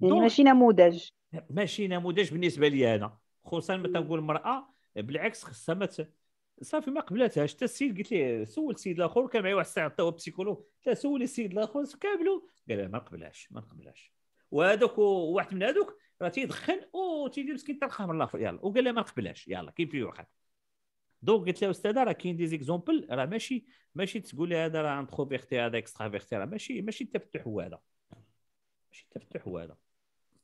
يعني ماشي نموذج ماشي نموذج بالنسبه لي انا خصوصا ما تنقول المراه بالعكس خصها ما صافي ما قبلتهاش حتى السيد قلت ليه سول السيد الاخر كان معي واحد الساعه حتى بسيكولو حتى سول السيد الاخر كاملو قال ما نقبلهاش ما نقبلهاش وهذوك واحد من هذوك راه تيدخن وتيدير مسكين تلقاه من الاخر يلا وقال لها ما نقبلهاش يلا كيف في وقت دونك قلت له استاذه راه كاين دي زيكزومبل راه ماشي ماشي تقول لي هذا راه انتروفيرتي هذا اكسترافيرتي راه ماشي ماشي التفتح هو هذا ماشي التفتح هو هذا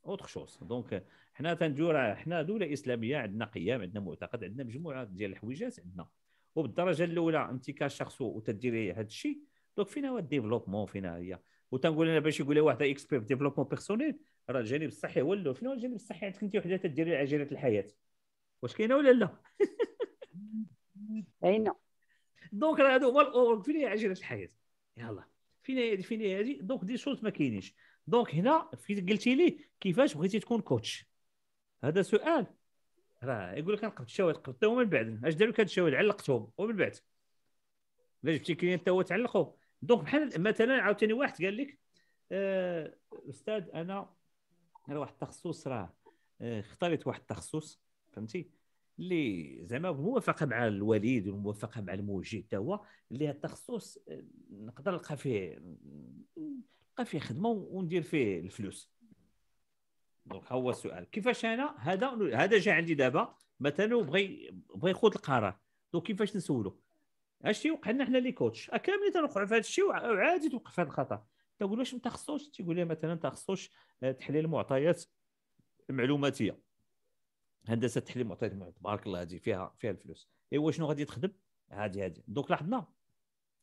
اوتر شوز دونك حنا تنجو راه حنا دوله اسلاميه عندنا قيم عندنا معتقد عندنا مجموعه ديال الحويجات عندنا وبالدرجه الاولى انت كشخص وتديري هذا الشيء دونك فينا هو الديفلوبمون فينا هي وتنقول انا باش يقول لي واحد اكسبير ديفلوبمون بيرسونيل راه الجانب الصحي هو الاول الجانب الصحي عندك انت وحده تديري عجله الحياه واش كاينه ولا لا اي نو دونك راه هادو هما الاورج فين هي عجله الحياه يلاه فين هي فين هي هادي دونك دي شوز ما كاينينش دونك هنا قلتي لي كيفاش بغيتي تكون كوتش هذا سؤال راه يقول لك نقبت الشواهد قبضتهم من بعد اش داروا كاد الشواهد علقتهم ومن بعد الا جبتي كليان تا هو تعلقوا دونك بحال مثلا عاوتاني واحد قال لك آه، استاذ انا راه واحد التخصص راه آه، اختاريت واحد التخصص فهمتي اللي زعما موافقه مع الوليد وموافقه مع الموجه حتى هو اللي تخصص آه، نقدر نلقى فيه نلقى فيه خدمه وندير فيه الفلوس دونك هو السؤال كيفاش انا هذا هذا جا عندي دابا مثلا وبغى بغى يخوض القرار دونك كيفاش نسولو اش تيوقع لنا حنا لي كوتش كاملين تنوقعوا في هذا الشيء وعادي توقع في هذا الخطا تقول واش ما تخصوش تيقول لي مثلا تخصوش آه، تحليل المعطيات المعلوماتيه هندسه تحليل معطيات المعلومات تبارك الله هذه فيها فيها الفلوس ايوا شنو غادي تخدم هادي هادي دوك لاحظنا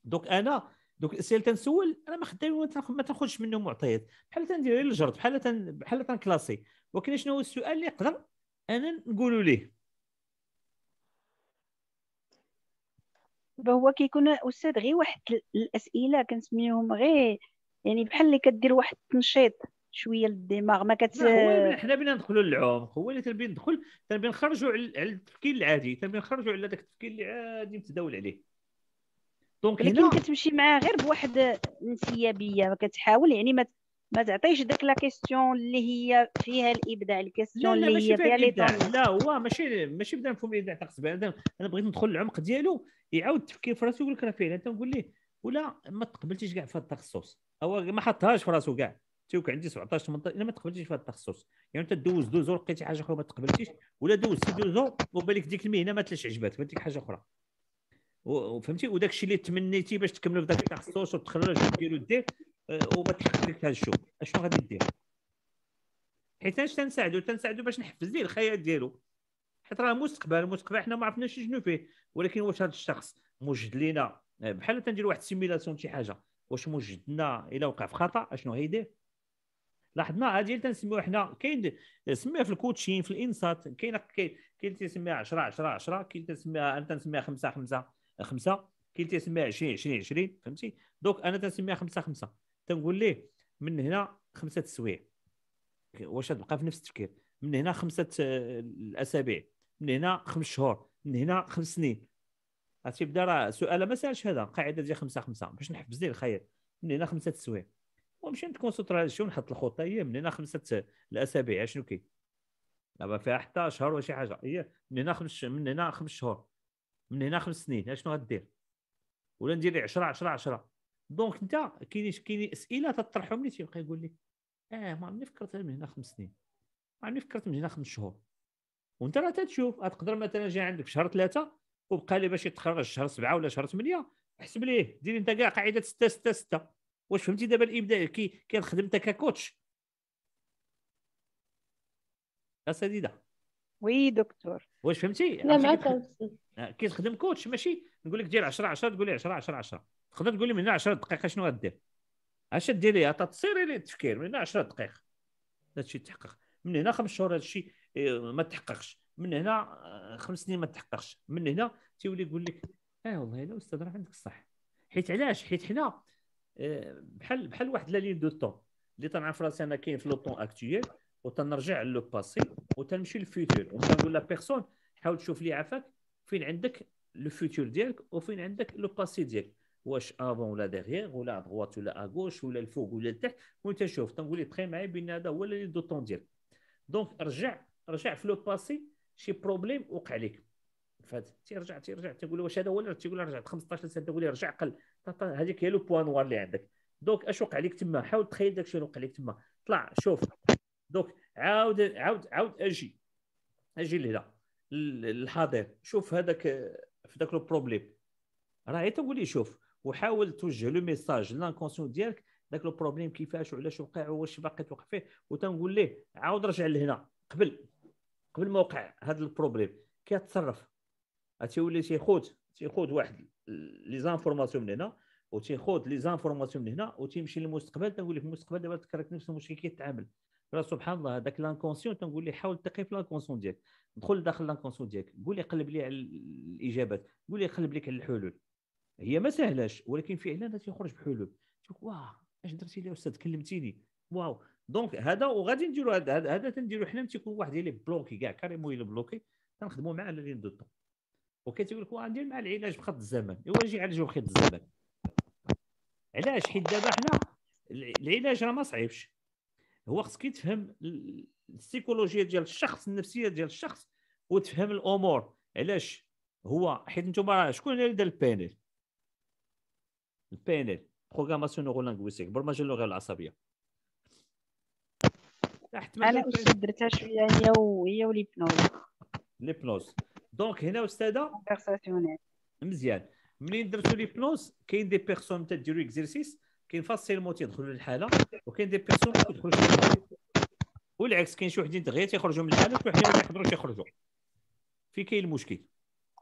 دوك انا دوك الاسئله تنسول انا ما خدام ما تاخذش منه معطيات بحال تندير غير الجرد بحال بحال تنكلاسي ولكن شنو هو السؤال اللي نقدر انا نقولوا ليه هو كيكون استاذ غير واحد الاسئله كنسميهم غير يعني بحال اللي كدير واحد التنشيط شويه للدماغ ما كت حنا بنا ندخلوا للعمق هو اللي تنبين ندخل تنبين نخرجوا على التفكير العادي تنبين نخرجوا على ذاك التفكير اللي عادي متداول عليه دونك لكن كتمشي معاه غير بواحد الانسيابيه كتحاول يعني ما ما تعطيش داك لا كيستيون اللي هي فيها الابداع الكيستيون اللي هي فيها الابداع لا هو ماشي ماشي بدا نفهم الابداع تقصد انا بغيت ندخل للعمق ديالو يعاود التفكير في راسو يقول لك راه فعلا تنقول ليه ولا ما تقبلتيش كاع في هذا التخصص هو ما حطهاش في راسو كاع تيوقع عندي 17 18 الا ما تقبلتيش في هذا التخصص يعني انت دوز دوز لقيتي حاجه اخرى ما تقبلتيش ولا دوزتي دوز وبالك ديك المهنه ما تلاش عجبات ديك حاجه اخرى وفهمتي وداك الشيء اللي تمنيتي باش تكمل في ذاك التخصص وتخرج ودير ودير آه، وما تحقق هذا الشوك اشنو غادي دير حيت اش تنساعدو تنساعدو باش نحفز ليه الخيال ديالو حيت راه مستقبل مستقبل حنا ما عرفناش شنو فيه ولكن واش هذا الشخص موجد لينا آه، بحال تندير واحد السيميلاسيون شي حاجه واش موجد لنا الا وقع في خطا اشنو غيدير لاحظنا هذه اللي تنسميو حنا كاين سميها في الكوتشين في الانسات كاين كاين اللي تيسميها 10 10 10 كاين اللي تنسميها انا تنسميها 5 5 5 كاين اللي تيسميها 20 20 20 فهمتي دونك انا تنسميها 5 5 تنقول ليه من هنا خمسه السوايع واش تبقى في نفس التفكير من هنا خمسه الاسابيع من هنا خمس شهور من هنا خمس سنين غتبدا راه سؤال ما سالش هذا قاعده ديال خمسه خمسه باش نحفز ليه الخير من هنا خمسه السوايع ونمشي نتكونسونطري على الشيء ونحط الخطه هي من هنا خمسه الاسابيع شنو كاين دابا فيها حتى شهر ولا شي حاجه هي من هنا خمس من هنا خمس شهور من هنا خمس سنين اشنو غدير ولا ندير 10 10 10 دونك انت كاين كاين اسئله تطرحهم لي تيبقى يقول لك اه ما عمرني فكرت من هنا خمس سنين ما عمرني فكرت من هنا خمس شهور وانت راه تتشوف تقدر مثلا جا عندك في شهر ثلاثه وبقى لي باش يتخرج شهر سبعه ولا شهر ثمانيه احسب ليه دير انت كاع قاعده 6 6 6 واش فهمتي دابا الابداع كي كنخدم خدمتك ككوتش اساتذه وي دكتور واش فهمتي لا معك كي تخدم آه، كوتش ماشي نقول لك دير 10 10 تقول لي 10 10 10 تقدر تقول لي من هنا 10 دقائق شنو غدير اش ديري تصيري لي التفكير من هنا 10 دقائق هادشي تحقق من هنا خمس شهور هادشي آه، ما تحققش من هنا آه، خمس سنين ما تحققش من هنا تيولي يقول لك اه والله الا استاذ راه عندك الصح حيت علاش حيت حنا بحال بحال واحد لا لين دو طون اللي تنعرف راسي انا كاين في لو طون اكتويل وتنرجع لو باسي وتنمشي للفيتور وتنقول لا بيرسون حاول تشوف لي عافاك فين عندك لو فيتور ديالك وفين عندك لو باسي ديالك واش افون ولا ديغيغ ولا ادغوات ولا اغوش ولا الفوق ولا لتحت وانت شوف تنقول لي بخي معايا بان هذا هو لي دو طون ديالك دونك رجع رجع في لو باسي شي بروبليم وقع لك فات تيرجع تيرجع تقول واش هذا هو اللي تيقول رجعت 15 سنه تقول رجع قل هذيك هي لو بوان نوار اللي عندك دونك اش وقع لك تما حاول تخيل داكشي اللي وقع لك تما طلع شوف دونك عاود عاود عاود اجي اجي لهنا للحاضر شوف هذاك في ذاك لو بروبليم راه تقول لي شوف وحاول توجه لو ميساج لانكونسيون ديالك ذاك لو بروبليم كيفاش وعلاش وقع واش باقي توقع فيه وتنقول ليه عاود رجع لهنا قبل قبل ما وقع هذا البروبليم كيتصرف تيولي تيخوت تيخوض واحد لي زانفورماسيون من هنا وتيخوض لي زانفورماسيون من هنا وتيمشي للمستقبل تنقول لك في المستقبل دابا تكرك نفس المشكل كيتعامل راه سبحان الله هذاك لانكونسيون تنقول لي حاول تقي في لانكونسيون ديالك دخل داخل لانكونسيون ديالك قول لي قلب لي على الاجابات قول لي قلب لك على الحلول هي ما سهلاش ولكن فعلا تيخرج بحلول تقول واه اش درتي لي استاذ كلمتيني واو دونك هذا وغادي نديرو هذا هذا تنديرو حنا تيكون واحد اللي بلوكي كاع كاريمو اللي بلوكي تنخدموا معاه على لين دو وكتقول لك غندير مع العلاج بخط الزمن ايوا نجي نعالجو بخط الزمن علاش حيت دابا حنا العلاج راه ما صعيبش هو خصك تفهم السيكولوجيا ديال الشخص النفسيه ديال الشخص وتفهم الامور علاش هو حيت نتوما شكون اللي دار البانيل البانيل بروغراماسيون نورو لانغويستيك برمجه اللغه العصبيه تحت انا درتها شويه هي وهي وليبنوز ليبنوز دونك هنا استاذه مزيان منين درتو لي بلونس كاين دي بيرسون ديرو اكزرسيس كاين فاسيلمون تيدخلوا للحاله وكاين دي بيرسون ما تيدخلوش والعكس كاين شي وحدين دغيا تيخرجوا من الحاله وشي وحدين ما يقدروش يخرجوا في كاين المشكل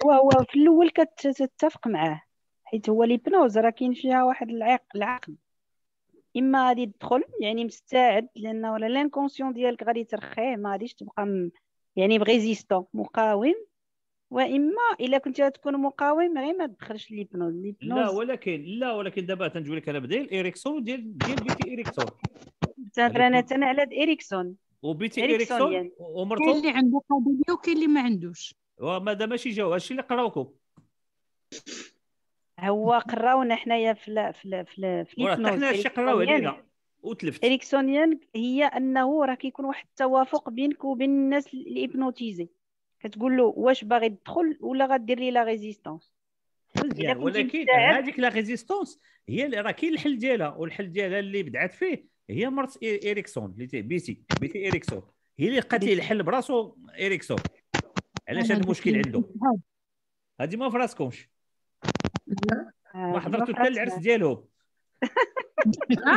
هو هو في الاول كتتفق معاه حيت هو ليبنوز راه كاين فيها واحد العيق العقل اما غادي تدخل يعني مستعد لانه ولا لانكونسيون ديالك غادي ترخيه ما غاديش تبقى يعني بريزيستون مقاوم واما الا كنت تكون مقاوم غير ما تدخلش ليبنوز ليبنوز لا ولكن لا ولكن دابا تنجيب لك انا بديل اريكسون ديال ديال بيتي اريكسون تهضر انا تانا على اريكسون وبيتي اريكسون يعني. كاين اللي عنده قابليه وكاين اللي ما عندوش دا ماشي جاو هادشي اللي قراوكم هو قراونا حنايا في لا في لا في لا في ليبنوز حنا شي قراو علينا يعني. وتلفت اريكسونيان يعني هي انه راه كيكون واحد التوافق بينك وبين الناس الابنوتيزي كتقول له واش باغي تدخل ولا غدير لي لا ريزيستونس ولكن هذيك لا ريزيستونس هي راه كاين الحل ديالها والحل ديالها اللي بدعت فيه هي مرت اريكسون اللي بيتي بيتي اريكسون هي اللي لقات ليه الحل براسو اريكسون علاش هذا المشكل عنده هذه ما فراسكمش آه، ما حضرتوا حتى العرس ديالو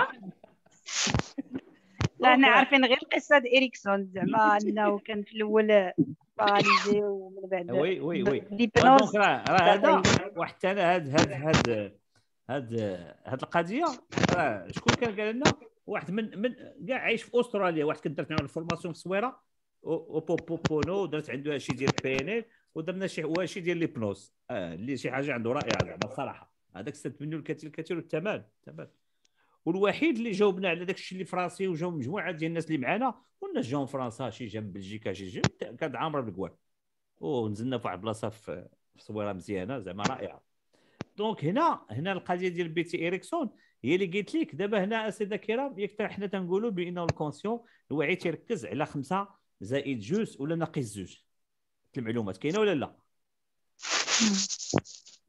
لا احنا عارفين غير قصه اريكسون زعما انه كان في الاول باراليزي ومن بعد وي وي وي دونك راه هذا وحتى انا هاد هاد هاد هاد هاد القضيه راه شكون كان قال لنا واحد من من كاع عايش في استراليا واحد كنت درت معاه الفورماسيون في الصويره وبوبونو درت عنده شي ديال بي ان ال ودرنا شي شي ديال ليبنوس بنوس آه اللي شي حاجه عنده رائعه زعما الصراحه هذاك استفدت منه الكثير الكثير والثمن الثمن والوحيد اللي جاوبنا على داك الشيء اللي فرنسي وجاو مجموعه ديال الناس اللي معانا قلنا جاو من فرنسا شي جا من بلجيكا شي جا كانت عامره بالكوان ونزلنا في واحد البلاصه في صويره مزيانه زعما رائعه دونك هنا هنا القضيه ديال بي تي اريكسون هي اللي قلت لك دابا هنا اساتذه كرام ياك حنا تنقولوا بانه الكونسيون الوعي تيركز على خمسه زائد جوج ولا ناقص جوج المعلومات كاينه ولا لا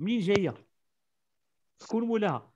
منين جايه شكون مولاها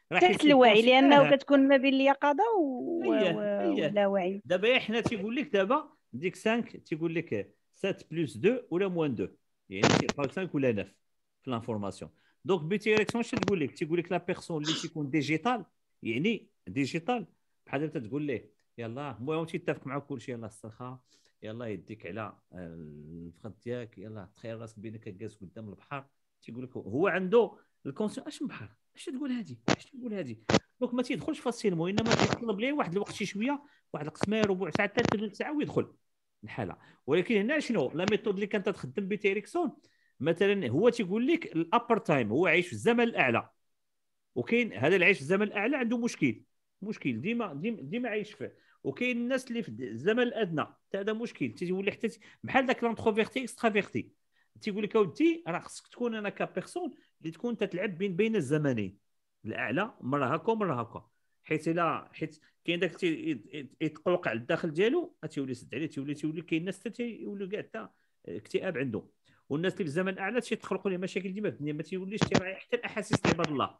تحت الوعي لانه كتكون ما بين اليقظه و... لا وعي دابا إيه، حنا تيقول لك دابا ديك 5 تيقول لك 7 بلس 2 ولا موان 2 يعني تيبقاو 5 ولا 9 في لانفورماسيون دونك بي تيريكسيون شنو تقول لك تيقول لك لا بيرسون اللي تيكون ديجيتال يعني ديجيتال بحال انت تقول يلاه يلا المهم تيتفق معاك شيء يلا السرخه يلا يديك على الفخذ ديالك يلا تخيل راسك بينك كجالس قدام البحر تيقول لك هو عنده الكونسيون اش بحر اش تقول هذه اش تقول هذه دونك ما تيدخلش في السينما وانما تطلب ليه واحد الوقت شي شويه واحد القسمه ربع ساعه حتى ثلث ساعه ويدخل الحاله ولكن هنا شنو لا ميثود اللي كانت تخدم بتيريكسون مثلا هو تيقول لك الابر تايم هو عايش في الزمن الاعلى وكاين هذا العيش في الزمن الاعلى عنده مشكل مشكل ديما ديما, ديما عايش فيه وكاين الناس اللي في الزمن الادنى حتى هذا مشكل تيولي حتى بحال ذاك لانتروفيرتي اكسترافيرتي تيقول لك اودي راه خصك تكون انا كابيرسون اللي تكون تتلعب بين بين الزمنين الاعلى مره هكا ومره هكا حيت الا حيت كاين داك يتقلق على الداخل ديالو تيولي يسد عليه تيولي تيولي كاين ناس حتى تيولوا كاع حتى اكتئاب عنده والناس اللي في الزمن الاعلى تيتخلقوا ليه مشاكل ديما في الدنيا ما تيوليش تيراعي حتى الاحاسيس ديال الله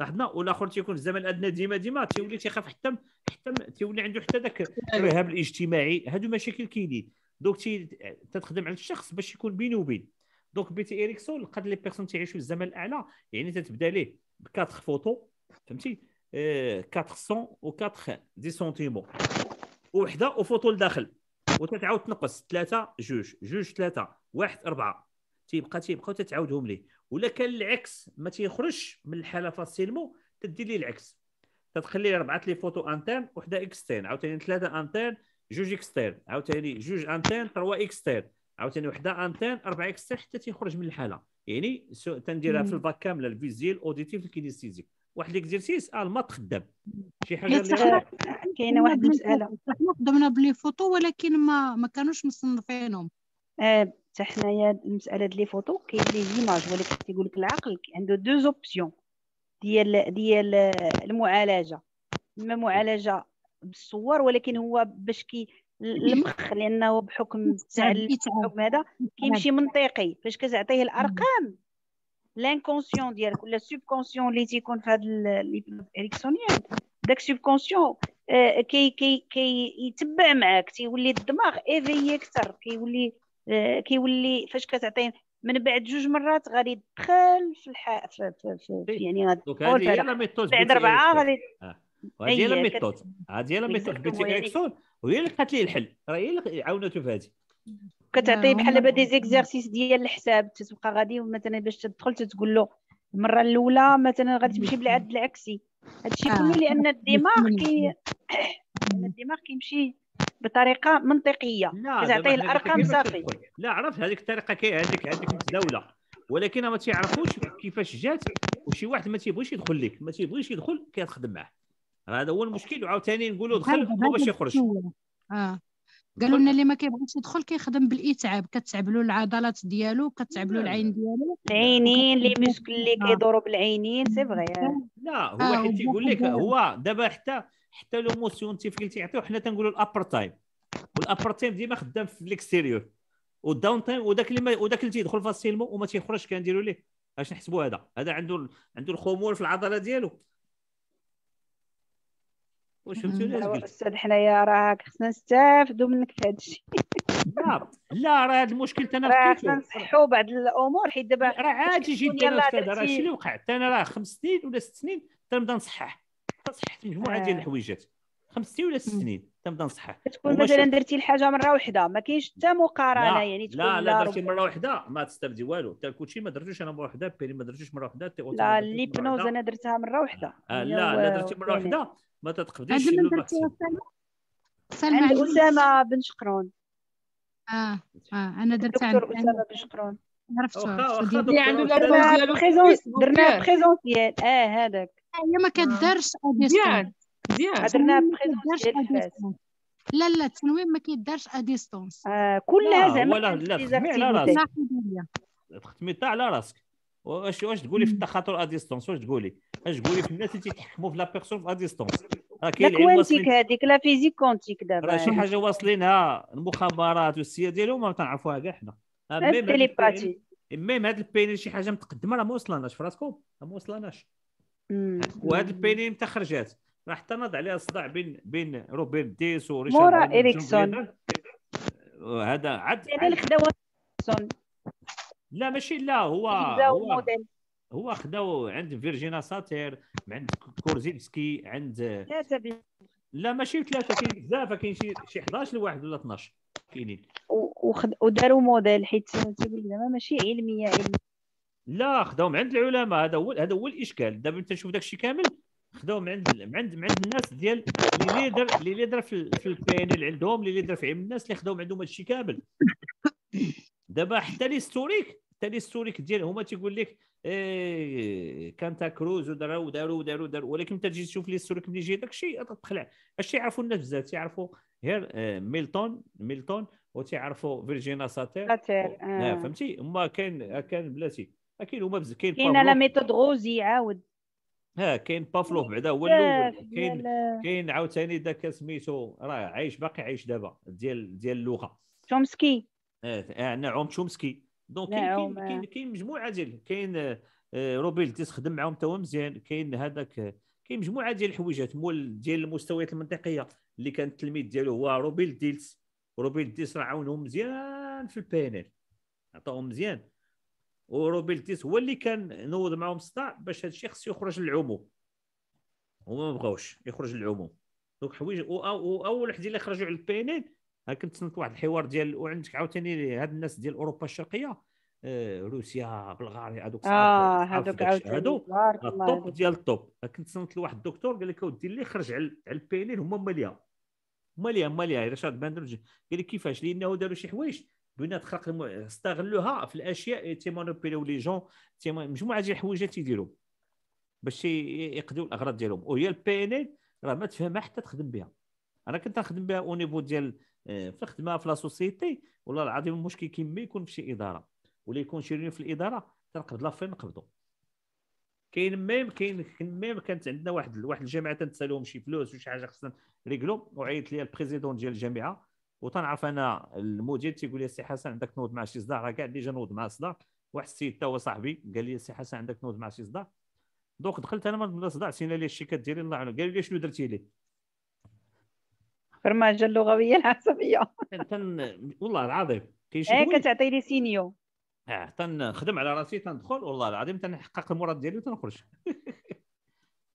لاحظنا والاخر تيكون في الزمن الادنى ديما ديما تيولي تيخاف حتى حتى تيولي عنده حتى ذاك الرهاب الاجتماعي هادو مشاكل كاينين دوك تتخدم على الشخص باش يكون بينه وبين دونك بيتي اريكسون لقد لي بيرسون تيعيشوا في الزمن الاعلى يعني تتبدا ليه ب 4 فوتو فهمتي 400 و 4 دي سنتيمو وحده وفوتو لداخل وتتعاود تنقص ثلاثه جوج جوج ثلاثه واحد اربعه تيبقى تيبقى وتتعاودهم ليه ولا كان العكس ما تيخرجش من الحاله فاسيلمو تدير ليه العكس تتخلي اربعه لي فوتو انترن وحده اكسترن عاوتاني ثلاثه انترن جوج اكسترن عاوتاني جوج انترن ثلاثه اكسترن عاوتاني وحده انتين 4 اكس حتى تيخرج من الحاله يعني تنديرها في الباك كامله الفيزيل اوديتيف الكينيستيزيك واحد ليكزيرسيس اه الماط خدام شي حاجه اللي كاينه واحد المساله حنا خدمنا بلي فوتو ولكن ما ما كانوش مصنفينهم آه، حتى حنايا المساله ديال لي فوتو كاين لي زيماج ولكن تيقول لك العقل عنده دو زوبسيون ديال ديال المعالجه اما معالجه بالصور ولكن هو باش كي المخ لانه بحكم تاع هذا كيمشي منطقي فاش كتعطيه الارقام لانكونسيون ديالك ولا السوبكونسيون اللي تيكون في هذا الهيبنوز اريكسونيان داك السوبكونسيون آه كي كي كي يتبع معاك تيولي الدماغ ايفيي اكثر كيولي آه، كيولي فاش كتعطيه من بعد جوج مرات غادي يدخل في الح في, في, في, في إيه. يعني غادي بعد اربعه غادي هذه هي الميثود إيه، هذه هي الميثود بيتي يعني اريكسون وهي اللي لقات ليه الحل راه هي اللي عاونته في هذه كتعطيه نعم، بحال دابا نعم. دي زيكزارسيس ديال الحساب تتبقى غادي مثلا باش تدخل تتقول له المره الاولى مثلا غادي تمشي بالعد العكسي هادشي كله آه. لان الدماغ كي الدماغ كيمشي بطريقه منطقيه كتعطيه الارقام صافي لا عرفت هذيك الطريقه كي هذيك هذيك متداوله ولكن ما تيعرفوش كيفاش جات وشي واحد ما تيبغيش يدخل لك ما تيبغيش يدخل كيتخدم معاه هذا هو المشكل وعاوتاني نقولوا دخل باش يخرج اه قالوا لنا اللي ما كيبغيش يدخل كيخدم بالاتعاب كتعب له العضلات ديالو كتعب له العين ديالو العينين لي ميسكل اللي كيدوروا بالعينين سي فغي آه. لا هو آه حيت يقول لك هو دابا حتى حتى لو موسيون اللي تيعطيو حنا تنقولوا الابر تايم والابر تايم ديما خدام في الاكستيريور والداون تايم وداك اللي وداك اللي تيدخل فاسيلمون وما تيخرجش كنديروا ليه اش نحسبوا هذا هذا عنده عنده الخمول في العضله ديالو وشفتوا لا استاذ حنايا راه خصنا نستافدوا منك في هذا الشيء لا راه هذا المشكل تانا راه خصنا نصحوا بعض الامور حيت دابا راه عادي جدا استاذ راه الشيء اللي وقع تانا راه خمس سنين ولا ست سنين تنبدا نصحح صححت مجموعه ديال آه. الحويجات خمس سنين ولا ست سنين تنبدا نصحح تكون مثلا درتي الحاجه مره واحده ما كاينش حتى مقارنه يعني تكون لا لا درتي مره واحده ما تستافدي والو حتى الكوتشي ما درتوش انا مره واحده بيري ما درتوش مره واحده لا الليبنوز انا درتها مره واحده آه، يعني لا لا درتي مره يعني واحده ما تتقبليش سلمى عند اسامه بن شقرون اه اه انا درت عند اسامه بن شقرون عرفتو عنده يعني درنا درنا بريزونسيال اه هذاك هي آه، ما كدارش آه. اديستونس مزيان درنا بريزونسيال لا لا التنويم ما كيدارش اديستونس آه، كلها زعما لا لا تختمي على راسك تختمي حتى على راسك واش واش تقولي في التخاطر ا ديستونس واش تقولي اش تقولي في الناس اللي تيتحكموا في لا بيرسون في ا ديستونس راه كاين كوانتيك هذيك لا فيزيك كوانتيك دابا راه شي حاجه واصلينها المخابرات والسير ديالهم ما تنعرفوها كاع حنا ميم آه، هاد البيني شي حاجه متقدمه راه ما وصلناش في راسكم ما وصلناش وهاد البيني متى خرجات راه حتى ناض عليها الصداع بين بين روبرت ديس وريشارد مورا اريكسون آه، هذا عاد اللي خداو لا ماشي لا هو هو هو خداو عند فيرجينا ساتير عند كورزيبسكي عند لا ماشي ثلاثه كاين بزاف كاين شي 11 لواحد ولا 12 كاينين وداروا موديل حيت تقول زعما ماشي علميه علميه لا خداهم عند العلماء هذا هو هذا هو الاشكال دابا انت تشوف داك الشيء كامل خداهم عند عند عند الناس ديال اللي ليدر اللي ليدر في, في ال عندهم اللي ليدر في علم الناس اللي خداهم عندهم هذا الشيء كامل دابا حتى ليستوريك حتى ليستوريك ديال هما تيقول لك إيه كانتا كروز وداروا وداروا وداروا داروا ولكن انت تجي تشوف ليستوريك ملي يجي داك الشيء تخلع اش يعرفوا الناس بزاف تيعرفوا غير آه، ميلتون ميلتون وتيعرفوا فيرجينا ساتير ساتير آه. فهمتي هما كاين كان بلاتي كاين هما بزاف كاين كاين لا ميثود غوزي عاود ها كاين بافلوف بعدا هو الاول كاين كاين عاوتاني ذاك سميتو راه عايش باقي عايش دابا ديال ديال اللغه تومسكي آه نعوم تشومسكي دونك كاين كاين مجموعه ديال كاين آه، تيس خدم معاهم تا هو مزيان كاين هذاك آه، كاين مجموعه ديال الحويجات مول ديال المستويات المنطقيه اللي كان التلميذ ديالو هو روبيل ديلس روبيل ديلس راه عاونهم مزيان في ال عطاهم مزيان وروبيل ديلس هو اللي كان نوض معاهم الصداع باش هذا الشيء خصو يخرج للعموم هما ما بغاوش يخرج للعموم دونك حويج واول حد اللي خرجوا على ال كنت سمعت واحد الحوار ديال وعندك عاوتاني هاد الناس ديال اوروبا الشرقيه آه، روسيا بلغاريا هذوك اه هذوك هادو آه، الطوب ديال الطوب آه، كنت سمعت لواحد الدكتور قال لك ودي اللي خرج على البينين هما ماليا ماليا ماليه رشاد باندرج قال لك كيفاش لانه داروا شي حوايج بنات خلق استغلوها في الاشياء تيمانوبيليو لي جون تي مجموعه ديال الحوايج تيديروا باش يقضيو الاغراض ديالهم وهي البي ان راه ما تفهمها حتى تخدم بها انا كنت نخدم بها اونيفو ديال آه، في الخدمه في لا سوسيتي والله العظيم المشكل كيما يكون في شي اداره ولا يكون شي في الاداره تنقبض لافير نقبضوا كاين ميم كاين ميم كانت عندنا واحد واحد الجامعه تنتسالهم شي فلوس وشي حاجه خصنا نريكلو وعيط لي البريزيدون ديال الجامعه وتنعرف انا المدير تيقول لي سي حسن عندك تنوض مع شي صداع راه كاع ديجا نوض مع صداع واحد السيد حتى هو صاحبي قال لي سي حسن عندك تنوض مع شي صداع دونك دخلت انا من صداع سينا لي الشيكات ديالي الله يعاونك قال لي شنو درتي ليه برمجه اللغويه العصبيه تن والله العظيم كيشوف ايه كتعطيني سينيو اه تنخدم على راسي تندخل والله العظيم تنحقق المراد ديالي وتنخرج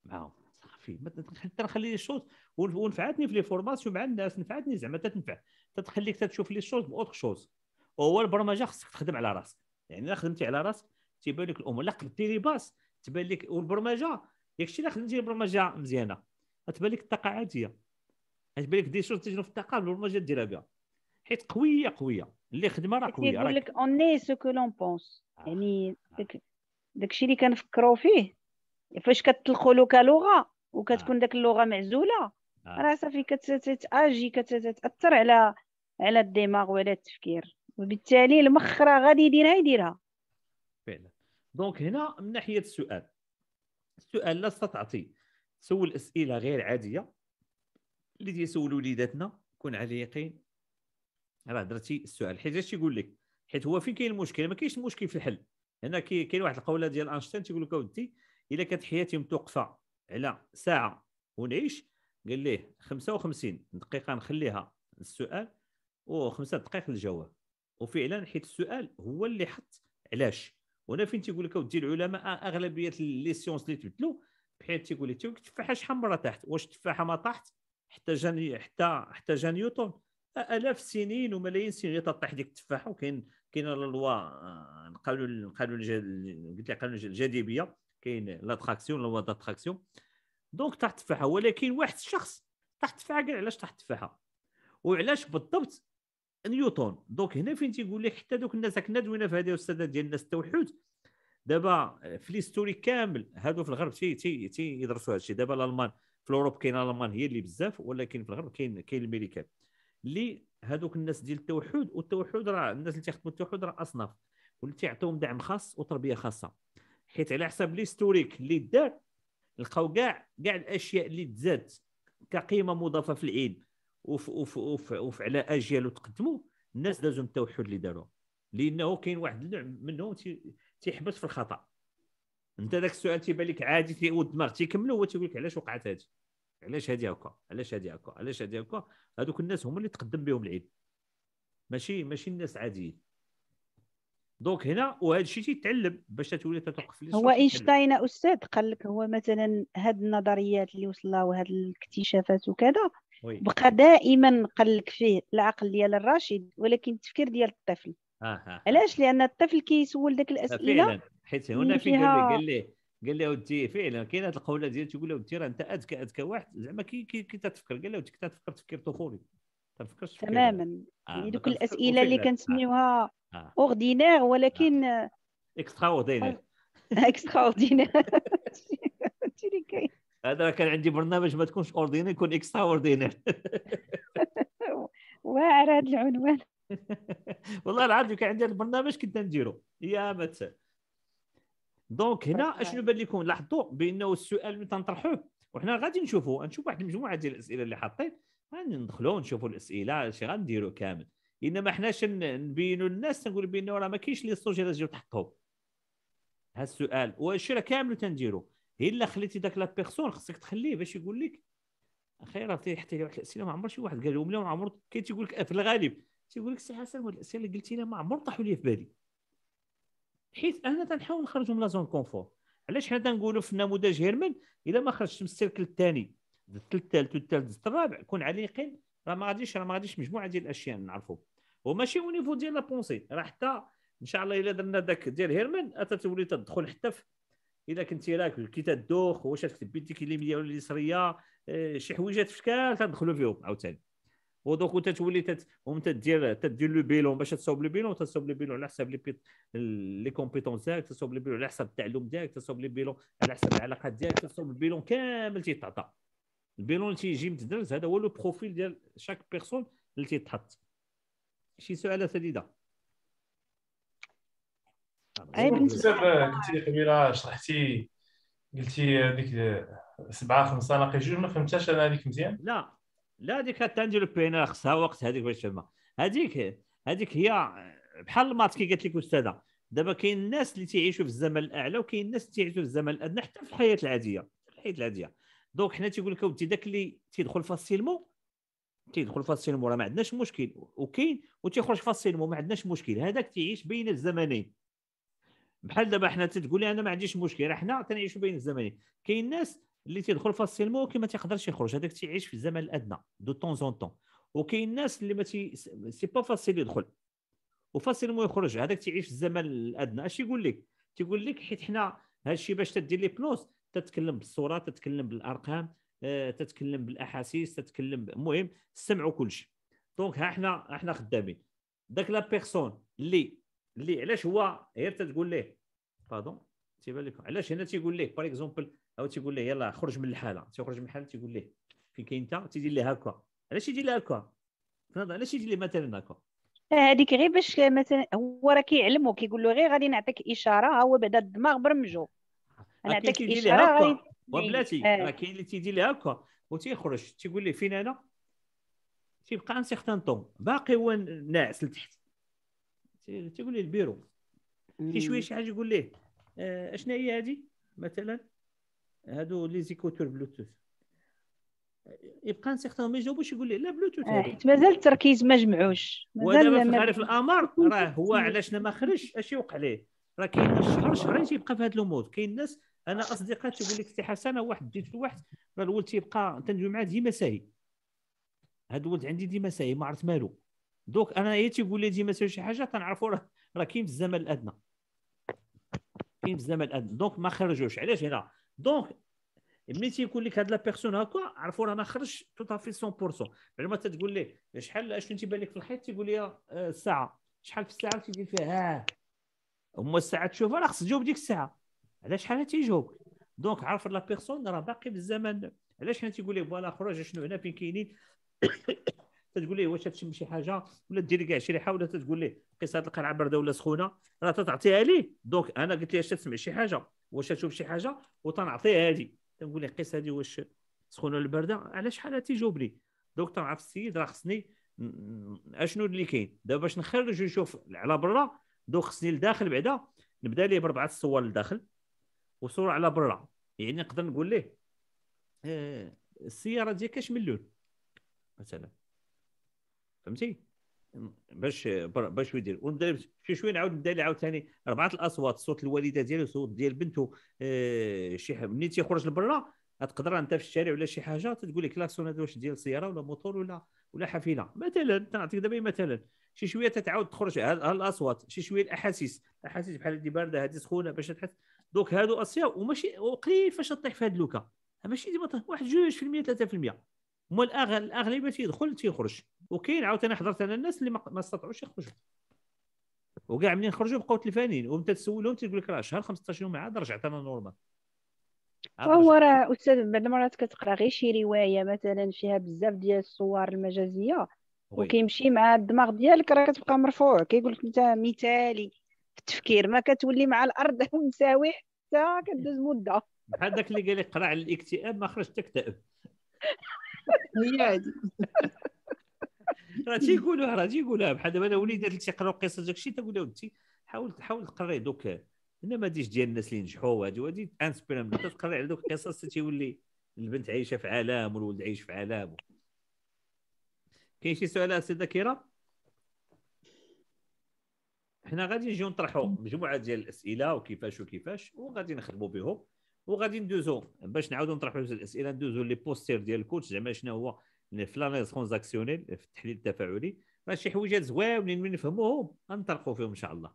معاهم صافي حتى نخلي لي الشوط ونفعتني في لي فورماسيون مع الناس نفعتني زعما تتنفع تتخليك تشوف لي شوز باوتر شوز هو البرمجه خصك تخدم على راسك يعني الا خدمتي على راسك تيبان لك الامور الا قلبتي لي باس تبان لك والبرمجه ياك الشيء الا خدمتي البرمجه مزيانه تبان لك الطاقه عاديه حيت بالك دي شوز تجنو في التقابل جات ديرها بها حيت قويه قويه اللي خدمه راه قويه كيقول لك اون ني سو كو لون بونس يعني ah. داكشي اللي كنفكروا فيه فاش كتلقوا له كلغه وكتكون ah. داك اللغه معزوله ah. راه صافي كتاجي كتاثر على على الدماغ وعلى التفكير وبالتالي المخ راه غادي يديرها يديرها فعلا دونك هنا من ناحيه السؤال السؤال لا استطعتي تسول اسئله غير عاديه اللي تيسول وليداتنا كون على يقين راه درتي السؤال حيت اش يقول لك حيت هو فين كاين المشكل ما كاينش المشكل في الحل هنا كاين واحد القوله ديال اينشتاين تيقول لك اودي الا كانت حياتي متوقفه على ساعه ونعيش قال ليه 55 دقيقه نخليها للسؤال و5 دقائق للجواب وفعلا حيت السؤال هو اللي حط علاش وهنا فين تيقول لك اودي العلماء اغلبيه لي سيونس اللي تبدلوا بحيث تيقول لك التفاحه شحال مره طاحت واش التفاحه ما طاحت حتى جن حتى حتى جا نيوتن الاف السنين وملايين السنين تطيح ديك التفاحه وكاين كاين لوا آه، نقالو نقالو قلت لك قانون الجاذبيه كاين لاتراكسيون لوا داتراكسيون دونك طاح التفاحه ولكن واحد الشخص طاح التفاحه قال علاش طاح التفاحه وعلاش بالضبط نيوتن دونك هنا فين تيقول لك حتى دوك الناس كنا دوينا في هذه الاستاذه ديال الناس التوحد دابا في ليستوري كامل هادو في الغرب تي تي يدرسوا هادشي دابا الالمان في الاوروب كاين المان هي اللي بزاف ولكن في الغرب كاين كاين الميريكان اللي هذوك الناس ديال التوحد والتوحد راه الناس اللي تيخدموا التوحد راه اصناف واللي تيعطيهم دعم خاص وتربيه خاصه حيت على حسب ليستوريك اللي دار لقاو كاع كاع الاشياء اللي تزادت كقيمه مضافه في العيد وف وف وف, وف على اجيال وتقدموا الناس دازوا التوحد اللي داروه لانه كاين واحد النوع منهم تيحبس في الخطا انت ذاك السؤال تيبان لك عادي في الدماغ تيكملوا هو تيقول لك علاش وقعت هادي علاش هادي هكا علاش هادي هكا علاش هادي هكا هذوك الناس هما اللي تقدم بهم العيد ماشي ماشي الناس عاديين دونك هنا وهذا الشيء تيتعلم باش تولي تتوقف هو اينشتاين استاذ قال لك هو مثلا هاد النظريات اللي وصلها وهاد الاكتشافات وكذا بقى دائما قال لك فيه العقل ديال الراشد ولكن التفكير ديال الطفل آه، آه، آه. علاش لان الطفل كيسول ديك الاسئله فعلا حيت هنا فيها... قال لي قال لي قال له ودي فعلا كاين هذه القوله ديال تيقول له ودي راه انت اذكى اذكى واحد زعما كي كي, كي تتفكر قال له ودي تفكر تفكير طفولي تفكرش تماما يعني دوك الاسئله اللي كنسميوها اوردينير ولكن اكسترا اوردينير اكسترا اوردينير هذا كان عندي برنامج ما تكونش اوردينير يكون اكسترا اوردينير واعر هذا العنوان والله العظيم كان عندي البرنامج كنت نديرو يا مثل دونك هنا اشنو طيب. بان لكم لاحظوا بانه السؤال اللي تنطرحوه وحنا غادي نشوفوا نشوف واحد المجموعه ديال الاسئله اللي حاطين ندخلوا ونشوفوا الاسئله شي غنديروا كامل انما حناش نبينوا للناس نقول بانه راه ما كاينش لي سوجي جيو تحطوا هذا السؤال واش راه كامل تنديروا الا خليتي داك لا بيرسون خصك تخليه باش يقول لك اخي راه تيحط لي واحد الاسئله ما عمر شي واحد قال لهم لا ما عمر كي تيقول لك في الغالب تيقول لك السي حسن هاد الاسئله اللي قلتي لها ما عمر طاحوا لي في بالي حيت انا تنحاول نخرجوا من لا زون كونفور علاش حنا تنقولوا في النموذج هيرمن الا ما خرجت من السيركل الثاني دزت الثالث والثالث الرابع كون على اليقين راه ما غاديش راه ما غاديش مجموعه ديال الاشياء نعرفوا وماشي او نيفو ديال لا بونسي راه حتى ان شاء الله الا درنا داك ديال هيرمن تولي تدخل حتى في الا كنتي راك كي تدوخ واش تكتب بيديك اليمين ولا اليسريه آه، شي حويجات في شكال تدخلوا فيهم عاوتاني ودوك انت تولي تت... هم تدير تدير لو بيلون باش تصاوب لو بيلون تصاوب لو بيلون على حساب لي بيت... لي كومبيتونس ديالك تصاوب لو بيلون على حساب التعلم ديالك تصاوب لو بيلون على حساب العلاقات ديالك تصاوب البيلون كامل تيتعطى البيلون اللي تيجي متدرس هذا هو لو بروفيل ديال شاك بيرسون اللي تيتحط شي سؤال سديده بزاف قلتي قبيله شرحتي قلتي هذيك سبعه خمسه ناقي جوج ما فهمتهاش انا هذيك مزيان لا لا هذيك كانت تنجل بينا خصها وقت هذيك باش تفهمها هذيك هذيك هي بحال المات كي قالت لك استاذه دابا كاين الناس اللي تيعيشوا في الزمن الاعلى وكاين الناس اللي تيعيشوا في الزمن الادنى حتى في الحياه العاديه في الحياه العاديه دونك حنا تيقول لك اودي داك اللي تيدخل فاسيلمون تيدخل فاسيلمون راه ما عندناش مشكل وكاين وتيخرج فاسيلمون ما عندناش مشكل هذاك تيعيش بين الزمنين بحال دابا حنا تتقول لي انا ما عنديش مشكل حنا تنعيشوا بين الزمنين كاين ناس اللي تيدخل فاسيلمون كيما ما تيقدرش يخرج هذاك تيعيش في الزمن الادنى دو طون زون طون وكاين الناس اللي ما تي سي با فاسيل يدخل وفاسيلمون يخرج هذاك تيعيش في الزمن الادنى اش يقول لك تيقول لك حيت حنا هادشي باش تدير لي بلوس تتكلم بالصوره تتكلم بالارقام آه، تتكلم بالاحاسيس تتكلم المهم سمعوا كلشي دونك ها حنا حنا خدامين داك لا بيرسون اللي اللي علاش هو غير تتقول ليه بادون تيبان لكم علاش هنا تيقول ليه باغ اكزومبل او تيقول ليه يلا خرج من الحاله تيخرج من الحاله تيقول ليه فين كاين انت تيدير ليه هكا علاش يدير ليه هكا علاش يدير ليه مثلا هكا هذيك غير باش مثلا هو راه كيعلم وكيقول له غير غادي نعطيك اشاره هو بعدا الدماغ برمجو نعطيك اشاره وبلاتي راه كاين آه. اللي تيدير ليه هكا وتيخرج تيقول ليه فين انا تيبقى ان سيغتان طون باقي هو ناعس لتحت تيقول ليه البيرو كي شويه شي حاجه يقول ليه آه، اشنا هي هذه مثلا هادو لي زيكوتور بلوتوث يبقى نسيختهم ما يجاوبوش يقول لي لا بلوتوث حيت آه، مازال التركيز ما جمعوش ودابا في الخريف الامر راه هو علاش ما خرجش اش يوقع ليه راه كاين شهر شهرين تيبقى في هاد الامور كاين الناس انا اصدقاء تيقول لك سي حسن واحد ديت لواحد راه الولد تيبقى تندوي معاه ديما ساهي هاد الولد عندي ديما ساهي ما عرفت مالو دوك انا هي تيقول لي ديما ساهي شي حاجه تنعرفوا راه راه كاين في الزمن الادنى كاين في الزمن الادنى دونك ما خرجوش علاش هنا دونك ملي تيكون لك هاد لا بيرسون هكا عرفوا راه ما خرجش تو تافي 100% بعد ما تتقول ليه شحال شنو تيبان لك في الحيط تيقول لي الساعه شحال في الساعه تيدير فيها ها هما الساعه تشوفها راه خص تجاوب ديك الساعه على شحال تيجاوب دونك عرف لا بيرسون راه باقي بالزمن علاش حنا تيقول ليه فوالا خرج شنو هنا فين كاينين تتقول ليه واش تشم شي حاجه ولا دير كاع شي ريحه ولا تتقول ليه قيس هاد القلعه بارده ولا سخونه راه تتعطيها ليه دونك انا قلت ليه اش تسمع شي حاجه واش تشوف شي حاجه وتنعطيه هذه تنقول له قيس هذه واش سخونه ولا بارده على شحال تيجاوبني دونك تنعرف السيد راه خصني اشنو اللي كاين دابا باش نخرج ونشوف على برا دوك خصني لداخل بعدا نبدا ليه بربعه الصور لداخل وصوره على برا يعني نقدر نقول ليه آه، السياره ديالك اش من لون مثلا فهمتي باش باش يدير ونبدا شي شويه نعاود نبدا لي عاوتاني اربعه الاصوات صوت الوالده ديالو صوت ديال بنته اه شي ملي تيخرج لبرا تقدر انت في الشارع ولا شي حاجه تقول لك لاكسون هذا واش ديال سياره ولا موتور ولا ولا حافله مثلا نعطيك دابا مثلا شي شويه تتعاود تخرج هالاصوات الاصوات شي شويه الاحاسيس الاحاسيس بحال هذه بارده هذه سخونه باش تحس دوك هادو اصيا وماشي وقليل فاش تطيح في هاد اللوكا ماشي ديما واحد 2% 3% هما الاغلبيه تيدخل تيخرج وكاين عاوتاني حضرت انا الناس اللي ما استطاعوش يخرجوا وكاع منين خرجوا بقاو تلفانين وانت تسولهم تيقول لك راه شهر 15 يوم عاد رجعت انا نورمال وهو راه استاذ بعض المرات كتقرا غير شي روايه مثلا فيها بزاف ديال الصور المجازيه وكيمشي مع الدماغ ديالك راه كتبقى مرفوع كيقول لك انت مثالي في التفكير ما كتولي مع الارض مساوي حتى كدوز مده بحال داك اللي قال لي قرا على الاكتئاب ما خرج حتى اكتئب هي عادي راه تيقولوها راه تيقولوها بحال دابا انا اللي تيقراو قصص داك الشيء تقول لهم انت حاول حاول تقري دوك انا ما ديش ديال الناس اللي نجحوا وهادي وهادي انسبيرام تقري على دوك القصص تيولي البنت عايشه في عالم والولد عايش في عالم كاين شي سؤال سي ذاكره حنا غادي نجيو نطرحوا مجموعه ديال الاسئله وكيفاش وكيفاش وغادي نخدموا بهم وغادي ندوزو باش نعاودو نطرحو الاسئله ندوزو لي بوستير ديال الكوتش زعما شنو هو في لانيز ترونزاكسيونيل في التحليل التفاعلي راه شي حويجات زوينين من نفهموهم غنطرقو فيهم ان شاء الله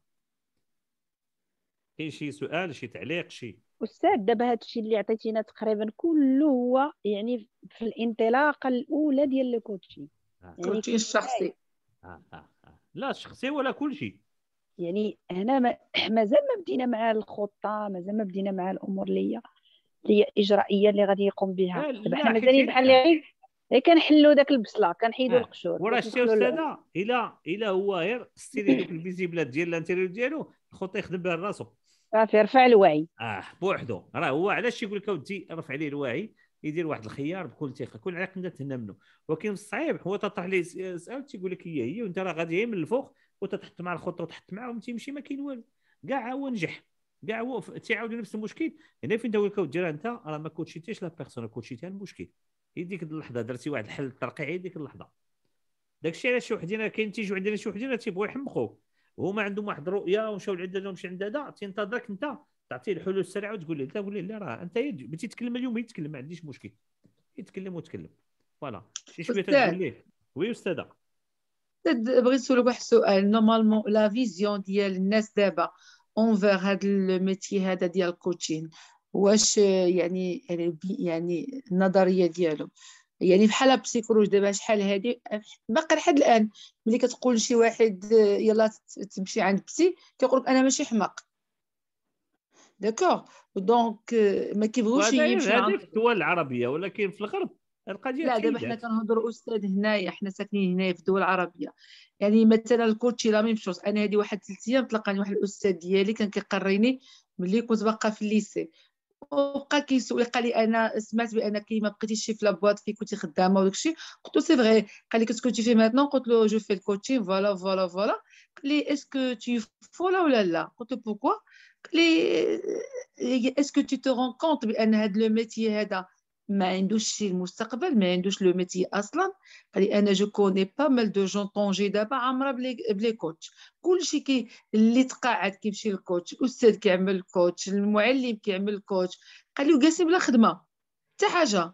كاين شي سؤال شي تعليق شي استاذ دابا هذا الشيء اللي عطيتينا تقريبا كله هو يعني في الانطلاقه الاولى ديال الكوتشي آه. يعني الكوتشي الشخصي آه آه آه. لا الشخصي ولا كل شيء يعني هنا مازال ما بدينا مع الخطه مازال ما بدينا مع الامور اللي هي اجرائيه اللي غادي يقوم بها دابا حنا مازالين بحال غير كنحلوا داك البصله كنحيدوا آه. القشور وراه شتي استاذه الا الا هو غير ستيري دوك الفيزيبلات ديال الانتيريو ديالو الخطه يخدم بها راسو صافي رفع الوعي اه بوحدو راه هو علاش يقول لك اودي رفع عليه الوعي يدير واحد الخيار بكل ثقه كل عاقل تهنى منه ولكن الصعيب هو تطرح ليه سؤال تيقول لك هي هي وانت راه غادي من الفوق وتتحط مع الخطه وتحط معاهم تيمشي ما كاين والو كاع هو نجح كاع هو تيعاود نفس المشكل هنا يعني فين داوي دير انت راه ما كوتشيتيش لا بيرسون كوتشيتي المشكل هي ديك اللحظه درتي واحد الحل ترقيعي ديك اللحظه داك الشيء علاش شي وحدين كاين تيجيو عندنا شي وحدين تيبغوا يحمقوك وهما عندهم واحد الرؤيه ومشاو لعند هذا ومشي عند هذا تنتظرك انت تعطيه الحلول السريعه وتقول له لا قول له لا راه انت بغيتي تتكلم اليوم يتكلم ما عنديش مشكل يتكلم وتكلم فوالا شي شويه تقول ليه وي استاذه بغيت نسولك واحد السؤال نورمالمون لا فيزيون ديال الناس دابا اونفير هاد الميتي هذا ديال الكوتشين واش يعني يعني, يعني النظريه ديالو يعني بحال بسيكولوج دابا شحال هادي باقي لحد الان ملي كتقول شي واحد يلا تمشي عند بسي كيقول لك انا ماشي حماق داكوغ دونك ما كيبغوش يمشي عند في الدول العربيه ولكن في الغرب القضيه لا دابا حنا كنهضروا استاذ هنايا حنا ساكنين هنايا في الدول العربيه يعني مثلا الكوتشي لا ميم شوز انا هذه واحد ثلاث ايام تلقاني واحد الاستاذ ديالي كان كيقريني ملي كنت باقا في الليسي وبقى كيسول قال لي انا سمعت بانك ما بقيتيش في لابواط في كنتي خدامه وداك الشيء قلت له سي فغي قال لي كنت في ماتنون قلت له جو في الكوتشين فوالا فوالا فوالا قال لي اسكو تي فولا ولا لا قلت له بوكوا قال لي اسكو تي تو رون كونت بان هاد لو ميتي هذا ما عندوش شي المستقبل ما عندوش لو ميتي اصلا قال لي انا جو كوني با مال دو جون طونجي دابا عامره بلي بلي كوتش كلشي كي اللي تقاعد كيمشي للكوتش الاستاذ كيعمل كوتش المعلم كيعمل كوتش قال لي وجالسين بلا خدمه حتى حاجه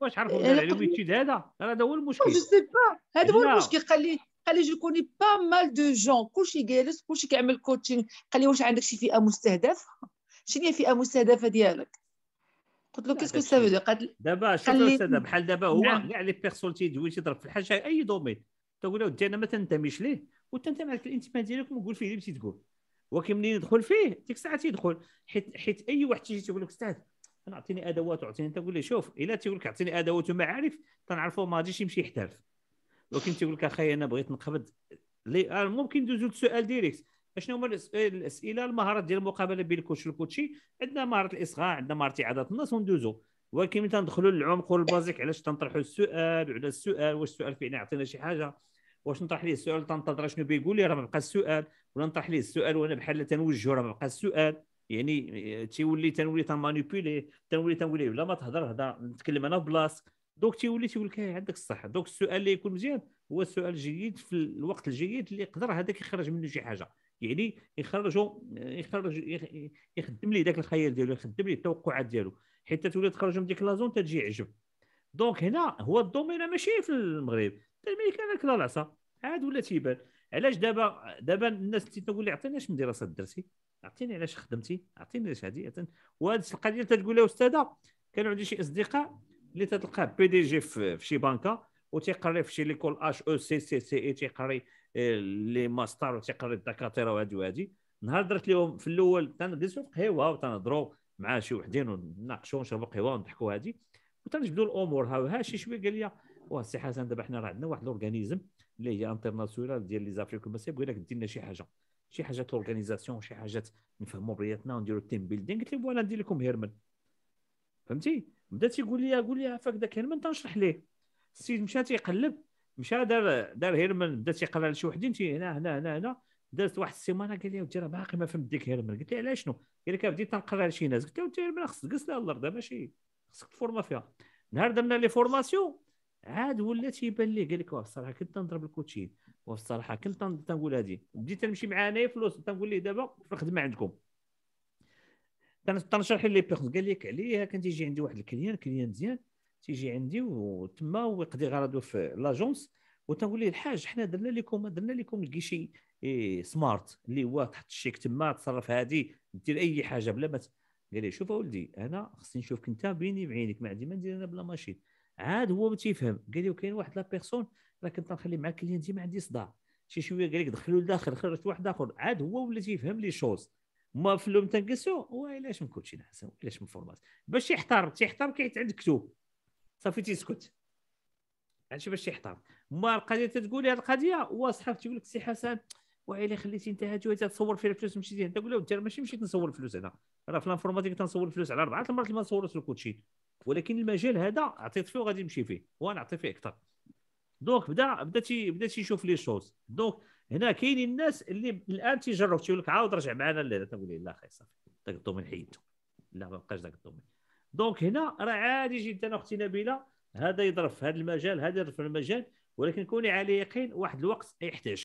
واش عرفوا العلوي التيد هذا هذا هو المشكل oh, هذا هو المشكل قال لي قال لي جو كوني با مال دو جون كلشي جالس كلشي كيعمل كوتشين قال لي واش عندك شي فئه مستهدفه شنو هي الفئه المستهدفه ديالك قلت له كيسكو سافو دو قال دابا شوف استاذ بحال دابا هو نعم. كاع لي بيرسون تيدوي تيضرب في الحاجه اي دومين تقول له انا ما تنتميش ليه وتنتمي على الانتماء ديالك ونقول فيه اللي بغيتي تقول ولكن منين يدخل فيه ديك الساعه تيدخل حيت حيت اي واحد تيجي تيقول لك استاذ انا اعطيني ادوات وعطيني تقول لي شوف الا تيقول لك اعطيني ادوات ومعارف تنعرفوا ما غاديش يمشي يحترف ولكن تيقول لك اخي انا بغيت نقبض ممكن دوزو للسؤال ديريكت شنو هما الاسئله المهارات ديال المقابله بين الكوتش والكوتشي عندنا مهاره الاصغاء عندنا مهاره اعاده النص وندوزو ولكن ملي تندخلوا للعمق والبازيك علاش تنطرحوا السؤال وعلى السؤال واش السؤال فعلا عطينا شي حاجه واش نطرح ليه السؤال تنتظر شنو بيقول لي راه بقى السؤال ولا نطرح ليه السؤال وانا بحال تنوجهه راه بقى السؤال يعني تيولي تنولي تنمانيبيلي تنولي تنقول له بلا ما تهضر هضر نتكلم انا بلاص دوك تيولي تيقول لك عندك الصح دوك السؤال اللي يكون مزيان هو السؤال الجيد في الوقت الجيد اللي يقدر هذاك يخرج منه شي حاجه يعني يخرجوا يخرج يخدم لي ذاك الخيال ديالو يخدم لي التوقعات ديالو حيت تولي تخرج من ديك لازون تجي عجب دونك هنا هو الدومين ماشي في المغرب الملك كان كلا العصا عاد ولا تيبان علاش دابا دابا الناس تنقول لي عطيني اش من دراسه درتي عطيني علاش خدمتي عطيني علاش هادي وهاد القضيه تتقول لها استاذه كانوا عندي شي اصدقاء اللي تتلقاه بي دي جي في شي بنكه وتيقري في شي ليكول اش او سي سي سي اي تيقري آه، لي ماستر وتيقري الدكاتره وهادي وهادي نهار درت لهم في الاول تنجلسوا في قهيوه وتنهضروا مع شي وحدين ونناقشوا ونشربوا قهوه ونضحكوا هادي وتنجبدوا الامور ها شي شويه قال لي واه السي حسن دابا حنا راه عندنا واحد الاورغانيزم اللي هي انترناسيونال ديال لي زافريك المسيح بغيناك دير لنا شي حاجه شي حاجه اورغانيزاسيون شي حاجه نفهموا بيناتنا ونديروا تيم بيلدينغ قلت له بغينا ندير لكم هيرمن فهمتي بدا تيقول لي قول لي عفاك داك هيرمن تنشرح ليه السيد مشى تيقلب مشى دار دار هيرمان بدا تيقرا لشي وحدين تي هنا هنا هنا هنا دازت واحد السيمانه قال لي ودي راه باقي ما فهمت ديك هيرمان قلت له على شنو قال لك بديت تنقرا لشي ناس قلت له ودي هيرمان خص تجلس لها الارض ماشي خصك تفورما فيها نهار درنا لي فورماسيون عاد ولا تيبان ليه قال لك واه الصراحه كنت تنضرب الكوتشين واه الصراحه كنت تنقول هادي بديت نمشي معاه انايا فلوس تنقول ليه دابا في الخدمه عندكم تنشرح لي بيرسون قال لك عليها كان تيجي عندي واحد الكليان كليان مزيان تيجي عندي وتما ويقضي غرضه في لاجونس وتنقول ليه الحاج حنا درنا لكم درنا لكم الكيشي سمارت إيه، اللي هو تحط الشيك تما تصرف هذه دير اي حاجه بلا ما قال لي شوف اولدي انا خصني نشوفك انت بيني بعينك ما عندي ما ندير انا بلا ماشين عاد هو ما تيفهم قال لي وكاين واحد لا بيرسون راه كنت نخلي مع الكليان ما عندي صداع شي شويه قال لك دخلوا لداخل خرجت واحد اخر عاد هو ولا تيفهم لي شوز ما في اللوم تنقسو وعلاش من كوتشين نحسن وعلاش من فورماس باش يحتار تيحتار كيعيط عند كتب صافي تيسكت شوف باش يحتار ما القضيه تتقول هذه القضيه وصحابك تيقول لك سي حسن وعلي خليتي انت هاد جويته تصور فيها الفلوس مشيتي انت قول له انت ماشي مشيت نصور الفلوس انا راه في الانفورماتيك تنصور الفلوس على اربعه المرات اللي ما صورت الكوتشي ولكن المجال هذا عطيت فيه وغادي نمشي فيه عطيت فيه اكثر دونك بدا بدا بدا تيشوف لي شوز دونك هنا كاينين الناس اللي الان تيجرب تيقول لك عاود رجع معنا لا تنقول لا خير صافي داك الدومين حيدته لا ما بقاش داك الدومين دونك هنا راه عادي جدا اختي نبيله هذا يضرب في هذا المجال هذا يضرب في المجال ولكن كوني على يقين واحد الوقت يحتاج